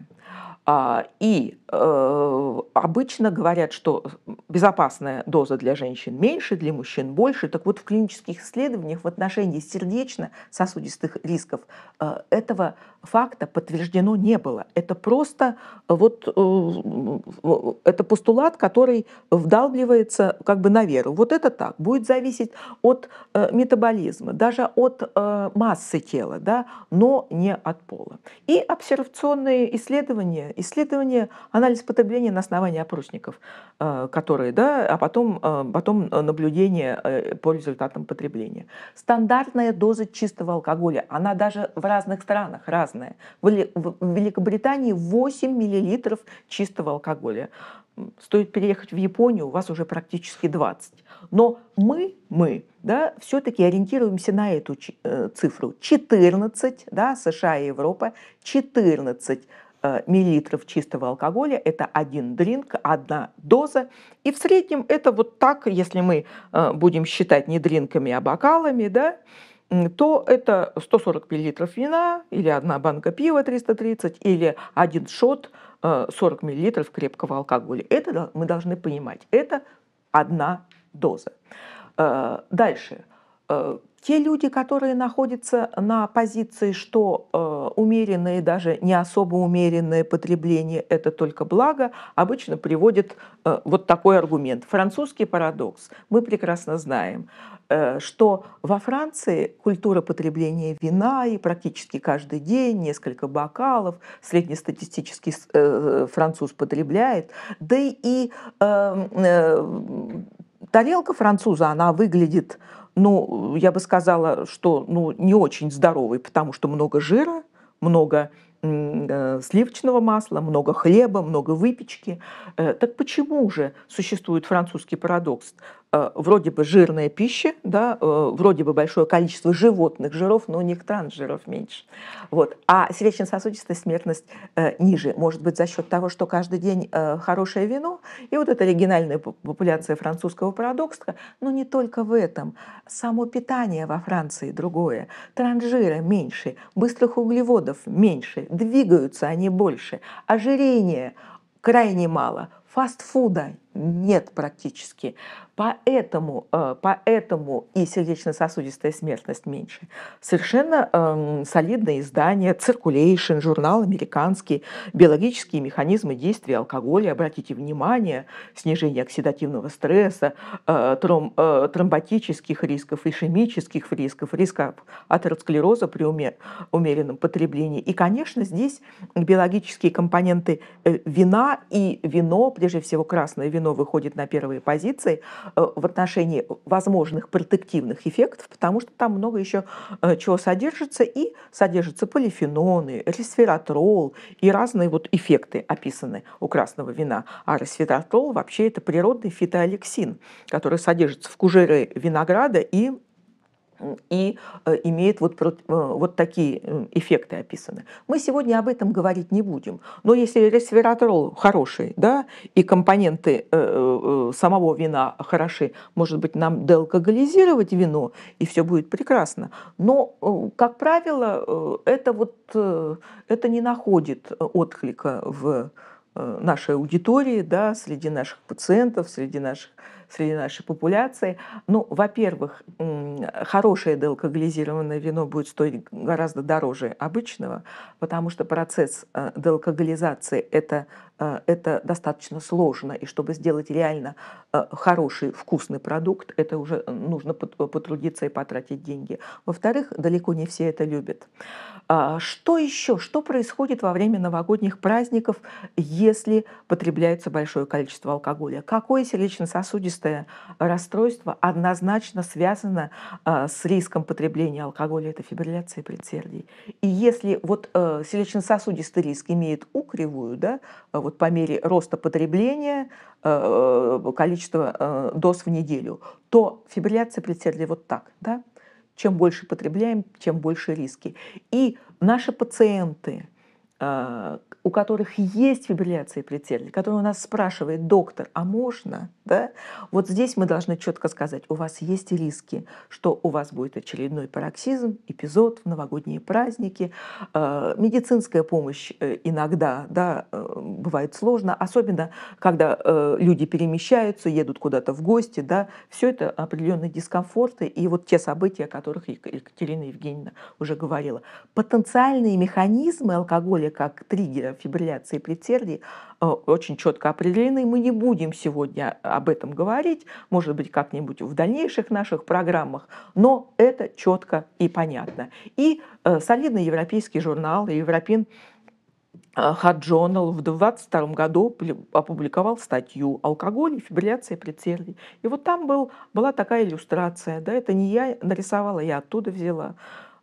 А, и Э, обычно говорят, что безопасная доза для женщин меньше, для мужчин больше. Так вот, в клинических исследованиях в отношении сердечно-сосудистых рисков э, этого факта подтверждено не было. Это просто э, вот это постулат, который вдалбливается как бы на веру. Вот это так. Будет зависеть от метаболизма, даже от массы тела, да, но не от пола. И обсервационные исследования, исследования анализ потребления на основании опросников, э, которые, да, а потом, э, потом э, наблюдение по результатам потребления. Стандартная доза чистого алкоголя, она даже в разных странах разная. В Великобритании 8 мл чистого алкоголя. Стоит переехать в Японию, у вас уже практически 20. Но мы, мы, да, все-таки ориентируемся на эту цифру. 14, да, США и Европа, 14 Э, миллилитров чистого алкоголя, это один дринк, одна доза. И в среднем это вот так, если мы э, будем считать не дринками, а бокалами, да, то это 140 миллилитров вина или одна банка пива 330 или один шот 40 э, миллилитров крепкого алкоголя. Это мы должны понимать. Это одна доза. Дальше. Э, те люди, которые находятся на позиции, что э, умеренное и даже не особо умеренное потребление – это только благо, обычно приводят э, вот такой аргумент. Французский парадокс. Мы прекрасно знаем, э, что во Франции культура потребления вина и практически каждый день несколько бокалов среднестатистический э, француз потребляет, да и э, э, Тарелка француза, она выглядит, ну, я бы сказала, что ну, не очень здоровой, потому что много жира, много э, сливочного масла, много хлеба, много выпечки. Э, так почему же существует французский парадокс? Э, вроде бы жирная пища, да, э, вроде бы большое количество животных жиров, но у них трансжиров меньше. Вот. А сердечно-сосудистая смертность э, ниже. Может быть, за счет того, что каждый день хорошее вино. И вот эта оригинальная популяция французского продукта, Но не только в этом. Само питание во Франции другое. Трансжира меньше, быстрых углеводов меньше, двигаются они больше. Ожирение крайне мало, фастфуда нет практически. Поэтому, э, поэтому и сердечно-сосудистая смертность меньше. Совершенно эм, солидное издание, Circulation, журнал американский, биологические механизмы действия алкоголя, обратите внимание, снижение оксидативного стресса, э, тром, э, тромботических рисков, ишемических рисков, риска атеросклероза при уме, умеренном потреблении. И, конечно, здесь биологические компоненты э, вина и вино при прежде всего красное вино выходит на первые позиции э, в отношении возможных протективных эффектов, потому что там много еще э, чего содержится, и содержатся полифеноны, ресвератрол и разные вот эффекты описаны у красного вина. А ресвератрол вообще это природный фитоалексин, который содержится в кужере винограда и и э, имеет вот, э, вот такие э, эффекты описаны. Мы сегодня об этом говорить не будем, но если ресвератрол хороший, да, и компоненты самого вина хороши, может быть, нам деалкоголизировать вино, и все будет прекрасно. Но, как правило, это, вот, это не находит отклика в нашей аудитории, да, среди наших пациентов, среди наших среди нашей популяции. Ну, во-первых, хорошее делкоголизированное вино будет стоить гораздо дороже обычного, потому что процесс э, делкоголизации – это Э, это достаточно сложно. И чтобы сделать реально э, хороший, вкусный продукт, это уже э, нужно потрудиться и потратить деньги. Во-вторых, далеко не все это любят. А, что еще? Что происходит во время новогодних праздников, если потребляется большое количество алкоголя? Какое сердечно-сосудистое расстройство однозначно связано с риском потребления алкоголя? Это фибрилляция предсердий. И если вот сердечно-сосудистый риск имеет у да, вот по мере роста потребления э, количество э, доз в неделю, то фибрилляция предсердия вот так, да? Чем больше потребляем, тем больше риски. И наши пациенты, э, у которых есть фибрилляции плетель, который у нас спрашивает доктор, а можно, да? Вот здесь мы должны четко сказать, у вас есть риски, что у вас будет очередной пароксизм, эпизод в новогодние праздники. Э, медицинская помощь э, иногда, да, э, бывает сложно, особенно когда люди перемещаются, едут куда-то в гости, да, все это определенные дискомфорты и вот те события, о которых Екатерина Евгеньевна уже говорила. Потенциальные механизмы алкоголя как триггера фибрилляции предсердий э, очень четко определены. Мы не будем сегодня об этом говорить, может быть, как-нибудь в дальнейших наших программах, но это четко и понятно. И э, солидный европейский журнал «Европин» э, Hard Journal в 22 году опубликовал статью «Алкоголь и фибрилляция предсердий». И вот там был, была такая иллюстрация. Да, это не я нарисовала, я оттуда взяла.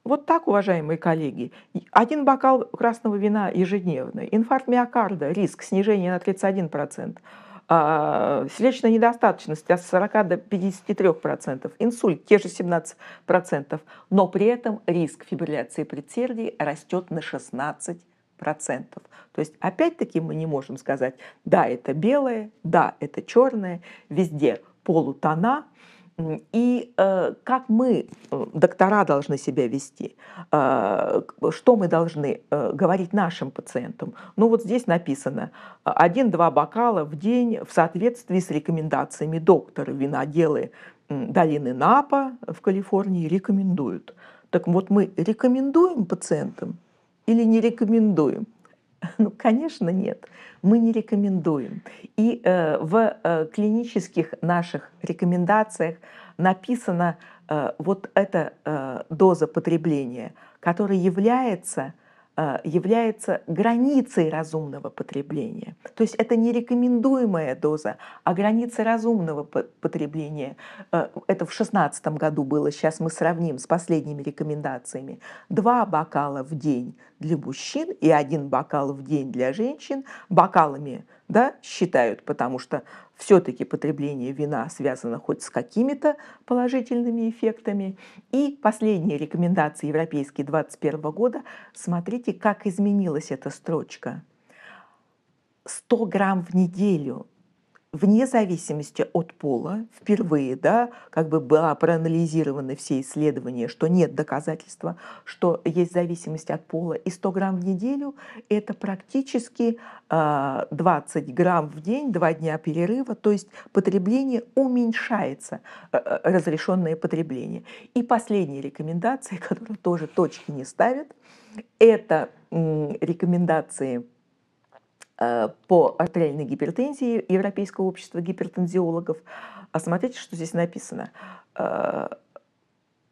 Вот так, уважаемые коллеги, один бокал красного вина ежедневно, инфаркт миокарда, риск снижения на 31%, а, сердечная недостаточность от 40 до 53%, инсульт те же 17%, но при этом риск фибрилляции предсердий растет на 16%. То есть опять-таки мы не можем сказать, да, это белое, да, это черное, везде полутона, и э, как мы, доктора, должны себя вести, э, что мы должны э, говорить нашим пациентам. Ну вот здесь написано один-два бокала в день в соответствии с рекомендациями доктора. Виноделы долины Напа в Калифорнии рекомендуют. Так вот мы рекомендуем пациентам или не рекомендуем? [laughs] Ну, конечно, нет мы не рекомендуем. И э, в э, клинических наших рекомендациях написано э, вот эта э, доза потребления, которая является э, является границей разумного потребления. То есть это не рекомендуемая доза, а граница разумного потребления. Э, это в 2016 году было, сейчас мы сравним с последними рекомендациями. Два бокала в день для мужчин и один бокал в день для женщин бокалами да, считают, потому что все-таки потребление вина связано хоть с какими-то положительными эффектами. И последние рекомендации европейские 2021 года. Смотрите, как изменилась эта строчка. 100 грамм в неделю вне зависимости от пола, впервые, да, как бы было проанализированы все исследования, что нет доказательства, что есть зависимость от пола, и 100 грамм в неделю – это практически 20 а, грамм в день, 2 дня перерыва, то есть потребление уменьшается, э, э, разрешенное потребление. И последняя рекомендация, [laughs] которую тоже точки не ставят, это рекомендации – Э, по артериальной гипертензии Европейского общества гипертензиологов. А смотрите, что здесь написано. Э,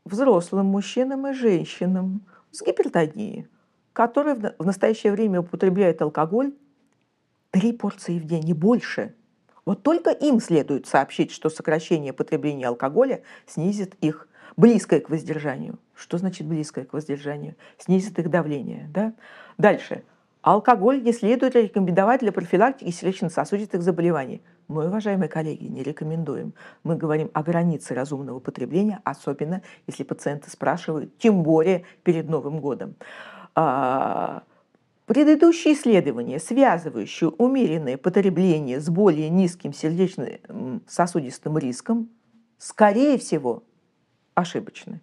взрослым мужчинам и женщинам с гипертонией, которые в настоящее время употребляют алкоголь, три порции в день, не больше. Вот только им следует сообщить, что сокращение потребления алкоголя снизит их близкое к воздержанию. Что значит близкое к воздержанию? Снизит их давление. Да? Дальше – Алкоголь не следует рекомендовать для профилактики сердечно-сосудистых заболеваний. Мы, уважаемые коллеги, не рекомендуем. Мы говорим о границе разумного потребления, особенно если пациенты спрашивают, тем более перед Новым годом. А, предыдущие исследования, связывающие умеренное потребление с более низким сердечно-сосудистым риском, скорее всего, ошибочны.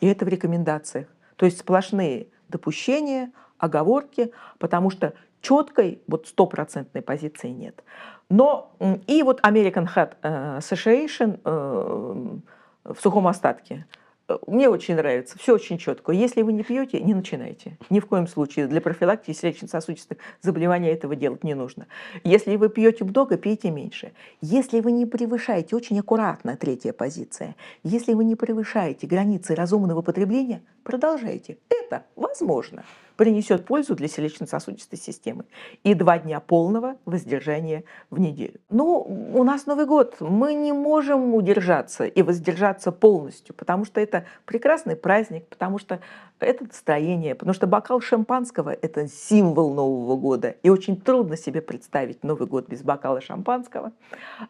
И это в рекомендациях. То есть сплошные допущения – оговорки, потому что четкой, вот стопроцентной позиции нет. Но и вот American Heart э, Association э, в сухом остатке. Э, мне очень нравится, все очень четко. Если вы не пьете, не начинайте. Ни в коем случае. Для профилактики сердечно-сосудистых заболеваний этого делать не нужно. Если вы пьете много, пейте меньше. Если вы не превышаете, очень аккуратно, третья позиция, если вы не превышаете границы разумного потребления, продолжайте. Это возможно принесет пользу для сердечно-сосудистой системы. И два дня полного воздержания в неделю. Ну, у нас Новый год. Мы не можем удержаться и воздержаться полностью, потому что это прекрасный праздник, потому что это настроение, потому что бокал шампанского – это символ Нового года. И очень трудно себе представить Новый год без бокала шампанского.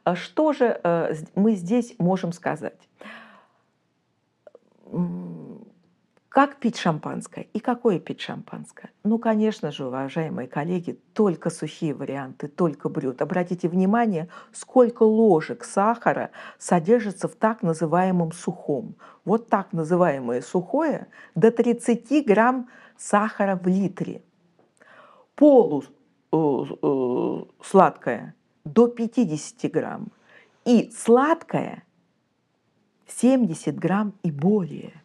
А что же э, мы здесь можем сказать? Как пить шампанское и какое пить шампанское? Ну, конечно же, уважаемые коллеги, только сухие варианты, только блюд. Обратите внимание, сколько ложек сахара содержится в так называемом сухом. Вот так называемое сухое до 30 грамм сахара в литре. Полусладкое э, э, до 50 грамм. И сладкое 70 грамм и более.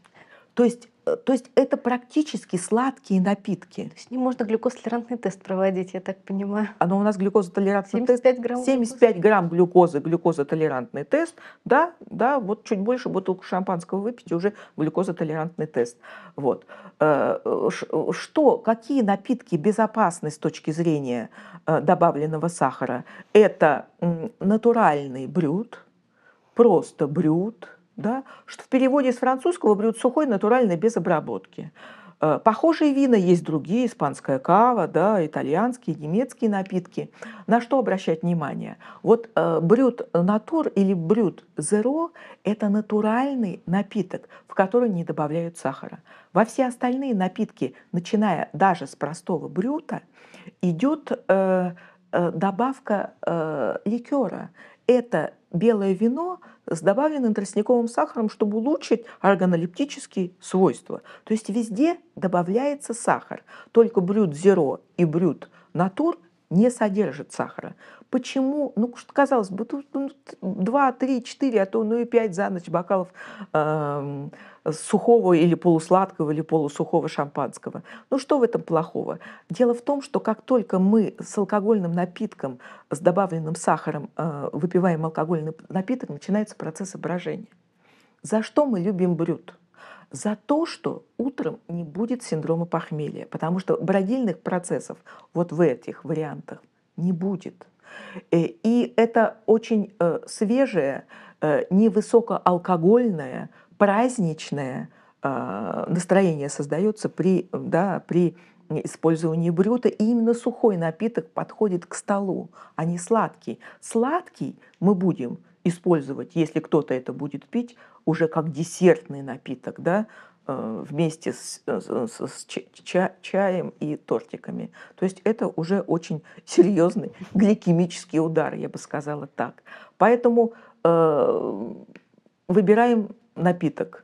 То есть Э, то есть это практически сладкие напитки. То есть не можно глюкозотолерантный тест проводить, я так понимаю. А но ну, у нас глюкозотолерантный 75 тест. Грамм 75 глюкозы. грамм глюкозы, глюкозотолерантный тест. Да, да, вот чуть больше бутылку шампанского выпить, и уже глюкозотолерантный тест. Вот. Э, э, что, какие напитки безопасны с точки зрения добавленного сахара? Это натуральный брюд, просто брюд да, что в переводе с французского блюд сухой, натуральный, без обработки. Э, похожие вина есть другие, испанская кава, да, итальянские, немецкие напитки. На что обращать внимание? Вот э, брют натур или брют зеро – это натуральный напиток, в который не добавляют сахара. Во все остальные напитки, начиная даже с простого брюта, идет э, э, добавка э, ликера это белое вино с добавленным тростниковым сахаром, чтобы улучшить органолептические свойства. То есть везде добавляется сахар. Только брют зеро и брют натур не содержат сахара. Почему? Ну, казалось бы, тут ну, 2, 3, 4, а то ну и 5 за ночь бокалов э, сухого или полусладкого или полусухого шампанского. Ну что в этом плохого? Дело в том, что как только мы с алкогольным напитком, с добавленным сахаром э, выпиваем алкогольный напиток, начинается процесс брожения. За что мы любим брют? за то, что утром не будет синдрома похмелья, потому что бродильных процессов вот в этих вариантах не будет. Э, и это очень э, свежее, э, невысокоалкогольное, праздничное настроение создается при, да, при использовании брюта, и именно сухой напиток подходит к столу, а не сладкий. Сладкий мы будем использовать, если кто-то это будет пить, уже как десертный напиток, да, Э, вместе э, с, с, с ча, чаем и тортиками. То есть это уже очень [laughs] серьезный гликемический удар, я бы сказала так. Поэтому э, выбираем напиток.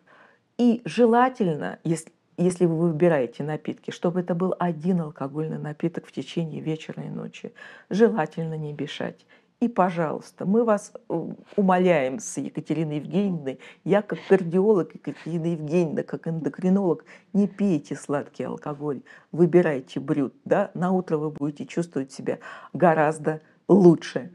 И желательно, если, если вы выбираете напитки, чтобы это был один алкогольный напиток в течение вечерней ночи. Желательно не бешать. И, пожалуйста, мы вас э, умоляем с Екатериной Евгеньевной, я как кардиолог Екатерина Евгеньевна, как эндокринолог, не пейте сладкий алкоголь, выбирайте брют, да, на утро вы будете чувствовать себя гораздо лучше.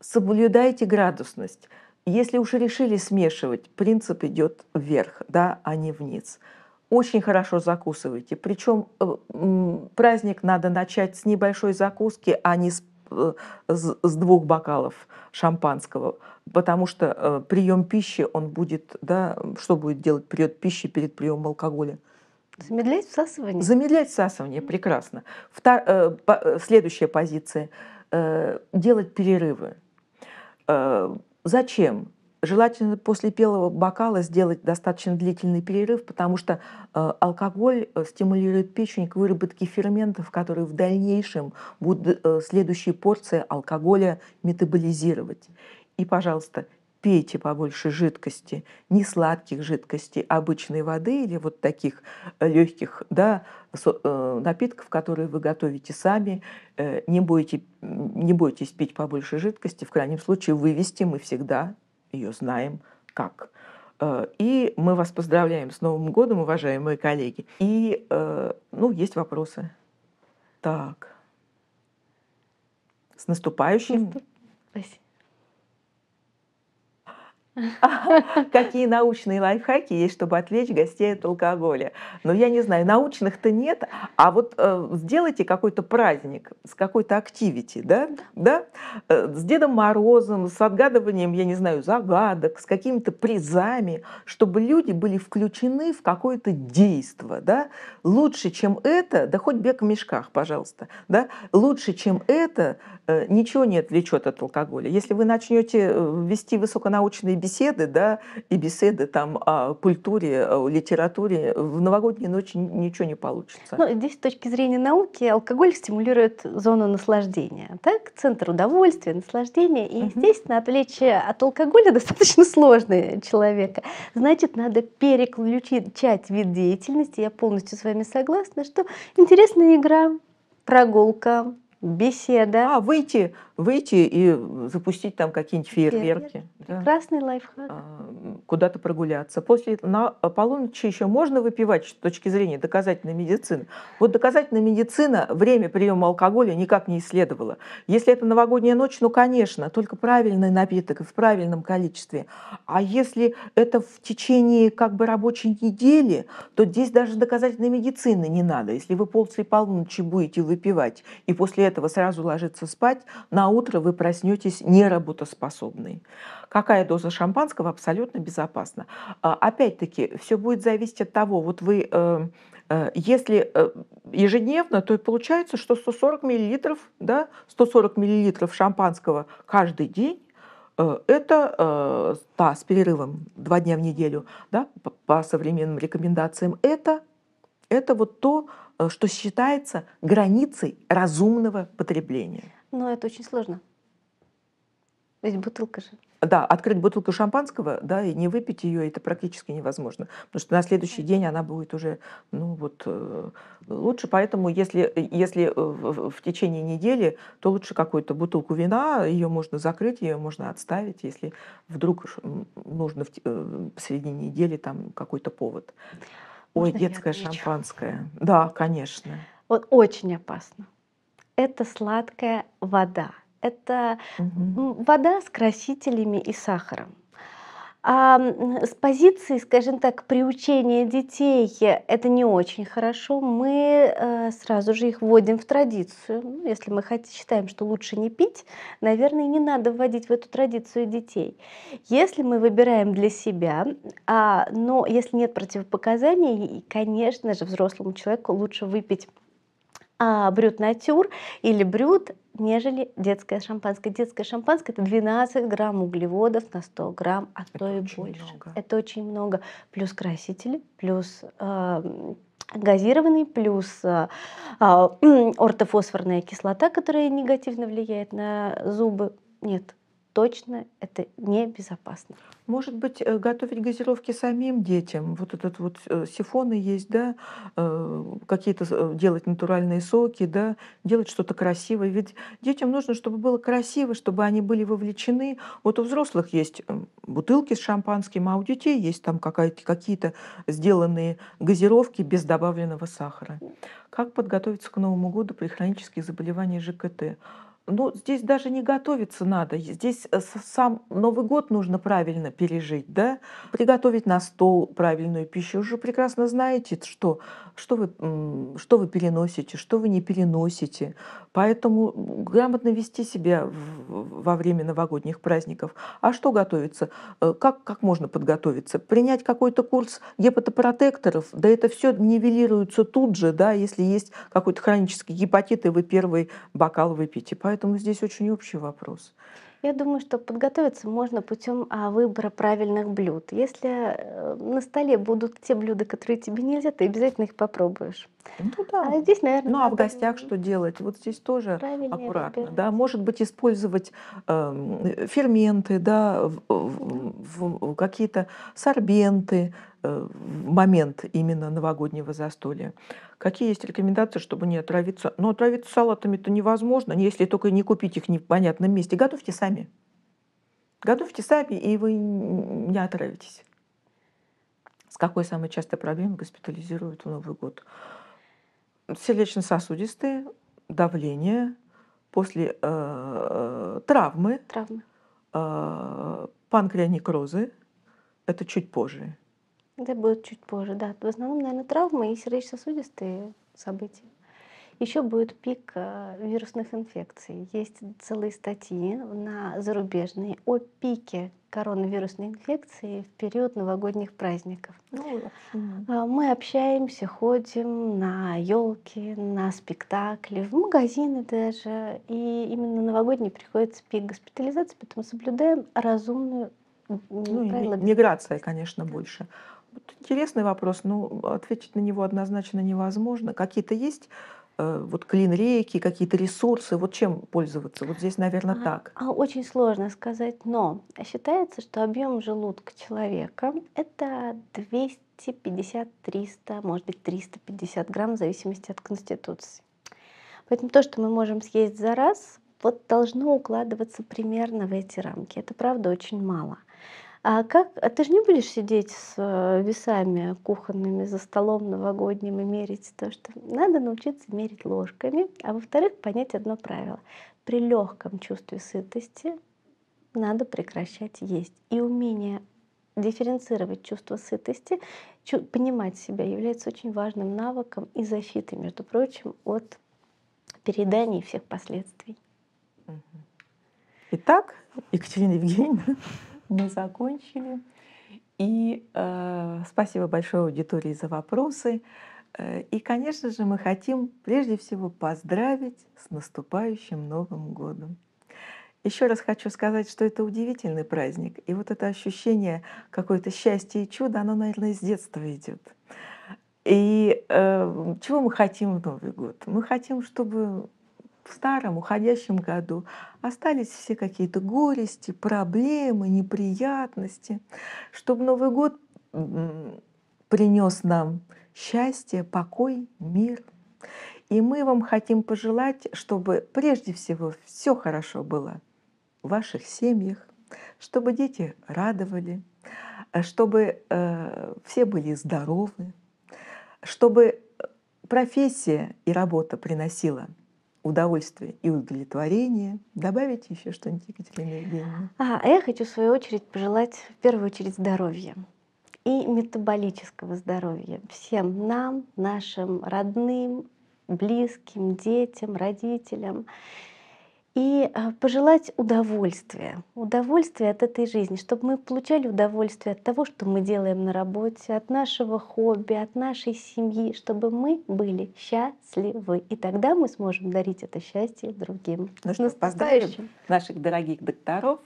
Соблюдайте градусность. Если уж решили смешивать, принцип идет вверх, да, а не вниз очень хорошо закусывайте. Причем э, праздник надо начать с небольшой закуски, а не с Э, с двух бокалов шампанского, потому что э, прием пищи, он будет, да, что будет делать прием пищи перед приемом алкоголя? Замедлять всасывание. Замедлять всасывание, прекрасно. Втор, э, по, э, следующая позиция э, – делать перерывы. Э, зачем? Желательно после первого бокала сделать достаточно длительный перерыв, потому что э, алкоголь э, стимулирует печень к выработке ферментов, которые в дальнейшем будут э, следующие порции алкоголя метаболизировать. И, пожалуйста, пейте побольше жидкости, не сладких жидкостей, обычной воды или вот таких э, легких да, э, напитков, которые вы готовите сами. Не, бойтесь, не бойтесь пить побольше жидкости, в крайнем случае вывести мы всегда ее знаем как. Э, и мы вас поздравляем с Новым годом, уважаемые коллеги. И, э, ну, есть вопросы. Так. С наступающим. Спасибо. [laughs] какие научные лайфхаки есть, чтобы отвлечь гостей от алкоголя. Но ну, я не знаю, научных-то нет, а вот э, сделайте какой-то праздник с какой-то активити, да? да? Э, с Дедом Морозом, с отгадыванием, я не знаю, загадок, с какими-то призами, чтобы люди были включены в какое-то действо, да? Лучше, чем это, да хоть бег в мешках, пожалуйста, да? Лучше, чем это, э, ничего не отвлечет от алкоголя. Если вы начнете э, вести высоконаучные беседы, беседы, да, и беседы там о культуре, о литературе, в новогодние ночи ничего не получится. Ну, здесь с точки зрения науки алкоголь стимулирует зону наслаждения, так? Центр удовольствия, наслаждения. И, естественно, отвлечь от алкоголя [laughs] достаточно сложно человека. Значит, надо переключать вид деятельности. Я полностью с вами согласна, что интересная игра, прогулка, беседа. А, выйти выйти и запустить там какие-нибудь фейерверки. Прекрасный да. лайфхак. А, куда-то прогуляться. После на а, полуночи еще можно выпивать с точки зрения доказательной медицины. Вот доказательная медицина время приема алкоголя никак не исследовала. Если это новогодняя ночь, ну, конечно, только правильный напиток и в правильном количестве. А если это в течение как бы рабочей недели, то здесь даже доказательной медицины не надо. Если вы после полуночи будете выпивать и после этого сразу ложиться спать, на утро вы проснетесь неработоспособной. Какая доза шампанского абсолютно безопасна. А, опять-таки, все будет зависеть от того, вот вы, э, э, если э, ежедневно, то получается, что 140 миллилитров, да, 140 миллилитров шампанского каждый день, это да, с перерывом два дня в неделю, да, по современным рекомендациям, это, это вот то, что считается границей разумного потребления. Но это очень сложно. Ведь бутылка же. Да, открыть бутылку шампанского, да, и не выпить ее, это практически невозможно. Потому что на следующий день она будет уже, ну вот, э, лучше. Поэтому, если, если э, в, в течение недели, то лучше какую-то бутылку вина, ее можно закрыть, ее можно отставить, если вдруг нужно в, э, посреди недели там какой-то повод. Можно Ой, детское шампанское. Да, конечно. Вот очень опасно это сладкая вода. Это угу. вода с красителями и сахаром. А с позиции, скажем так, приучения детей это не очень хорошо. Мы э, сразу же их вводим в традицию. Ну, если мы хотим, считаем, что лучше не пить, наверное, не надо вводить в эту традицию детей. Если мы выбираем для себя, а, но если нет противопоказаний, и, конечно же, взрослому человеку лучше выпить а брют натюр или брют, нежели детское шампанское. Детское шампанское – это 12 грамм углеводов на 100 грамм, а то и больше. Много. Это очень много. Плюс красители, плюс э, газированный, плюс э, э, ортофосфорная кислота, которая негативно влияет на зубы. Нет, точно это небезопасно. Может быть, э, готовить газировки самим детям? Вот этот вот э, сифоны есть, да, э, какие-то делать натуральные соки, да, делать что-то красивое. Ведь детям нужно, чтобы было красиво, чтобы они были вовлечены. Вот у взрослых есть бутылки с шампанским, а у детей есть там какие-то сделанные газировки без добавленного сахара. Как подготовиться к Новому году при хронических заболеваниях ЖКТ? Ну, здесь даже не готовиться надо. Здесь э, сам Новый год нужно правильно пережить, да? Приготовить на стол правильную пищу. Вы же прекрасно знаете, что, что, вы, что вы переносите, что вы не переносите. Поэтому грамотно вести себя в, во время новогодних праздников. А что готовиться? Э, как, как можно подготовиться? Принять какой-то курс гепатопротекторов? Да это все нивелируется тут же, да, если есть какой-то хронический гепатит, и вы первый бокал выпьете. Поэтому Поэтому здесь очень общий вопрос. Я думаю, что подготовиться можно путем а, выбора правильных блюд. Если э, на столе будут те блюда, которые тебе нельзя, ты обязательно их попробуешь. Ну да. А здесь, наверное, ну а в гостях что делать? Вот здесь тоже аккуратно. Разбирать. Да, может быть, использовать э, ферменты, да, в, в, в какие-то сорбенты э, в момент именно новогоднего застолья. Какие есть рекомендации, чтобы не отравиться? Но ну, отравиться салатами-то невозможно, если только не купить их в непонятном месте. Готовьте сами. Готовьте сами, и вы не отравитесь. С какой самой частой проблемой госпитализируют в Новый год? сердечно-сосудистые, давление после э, травмы, травмы. Э, панкреонекрозы. Это чуть позже. Это будет чуть позже, да. В основном, наверное, травмы и сердечно-сосудистые события. Еще будет пик э, вирусных инфекций. Есть целые статьи на зарубежные о пике коронавирусной инфекции в период новогодних праздников. Ну, а, Мы общаемся, ходим на елки, на спектакли, в магазины даже. И именно новогодний приходится пик госпитализации, поэтому соблюдаем разумную ну, правила. Миграция, конечно, больше. Вот интересный вопрос, но ответить на него однозначно невозможно. Какие-то есть Э, вот клин-реки, какие-то ресурсы, вот чем пользоваться? Вот здесь, наверное, а, так. А, очень сложно сказать, но считается, что объем желудка человека это 250-300, может быть, 350 грамм в зависимости от конституции. Поэтому то, что мы можем съесть за раз, вот должно укладываться примерно в эти рамки. Это правда очень мало. А как, а ты же не будешь сидеть с э, весами кухонными за столом новогодним и мерить то, что надо научиться мерить ложками, а во-вторых, понять одно правило. При легком чувстве сытости надо прекращать есть. И умение дифференцировать чувство сытости, понимать себя, является очень важным навыком и защитой, между прочим, от переданий всех последствий. Итак, Екатерина Евгеньевна, мы закончили. И э, спасибо большое аудитории за вопросы. Э, и, конечно же, мы хотим прежде всего поздравить с наступающим Новым годом. Еще раз хочу сказать, что это удивительный праздник. И вот это ощущение какое-то счастья и чуда, оно, наверное, с детства идет. И э, чего мы хотим в Новый год? Мы хотим, чтобы в старом уходящем году остались все какие-то горести, проблемы, неприятности, чтобы Новый год принес нам счастье, покой, мир. И мы вам хотим пожелать, чтобы прежде всего все хорошо было в ваших семьях, чтобы дети радовали, чтобы э, все были здоровы, чтобы э, профессия и работа приносила удовольствие и удовлетворение. Добавить еще что-нибудь, Екатерина Евгеньевна? А, а, я хочу, в свою очередь, пожелать в первую очередь здоровья и метаболического здоровья всем нам, нашим родным, близким, детям, родителям и а, пожелать удовольствия, удовольствия от этой жизни, чтобы мы получали удовольствие от того, что мы делаем на работе, от нашего хобби, от нашей семьи, чтобы мы были счастливы. И тогда мы сможем дарить это счастье другим. Ну что, поздравим наших дорогих докторов,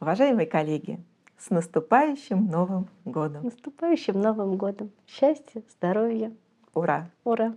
уважаемые коллеги, с наступающим Новым годом! С наступающим Новым годом! Счастья, здоровья! Ура! Ура!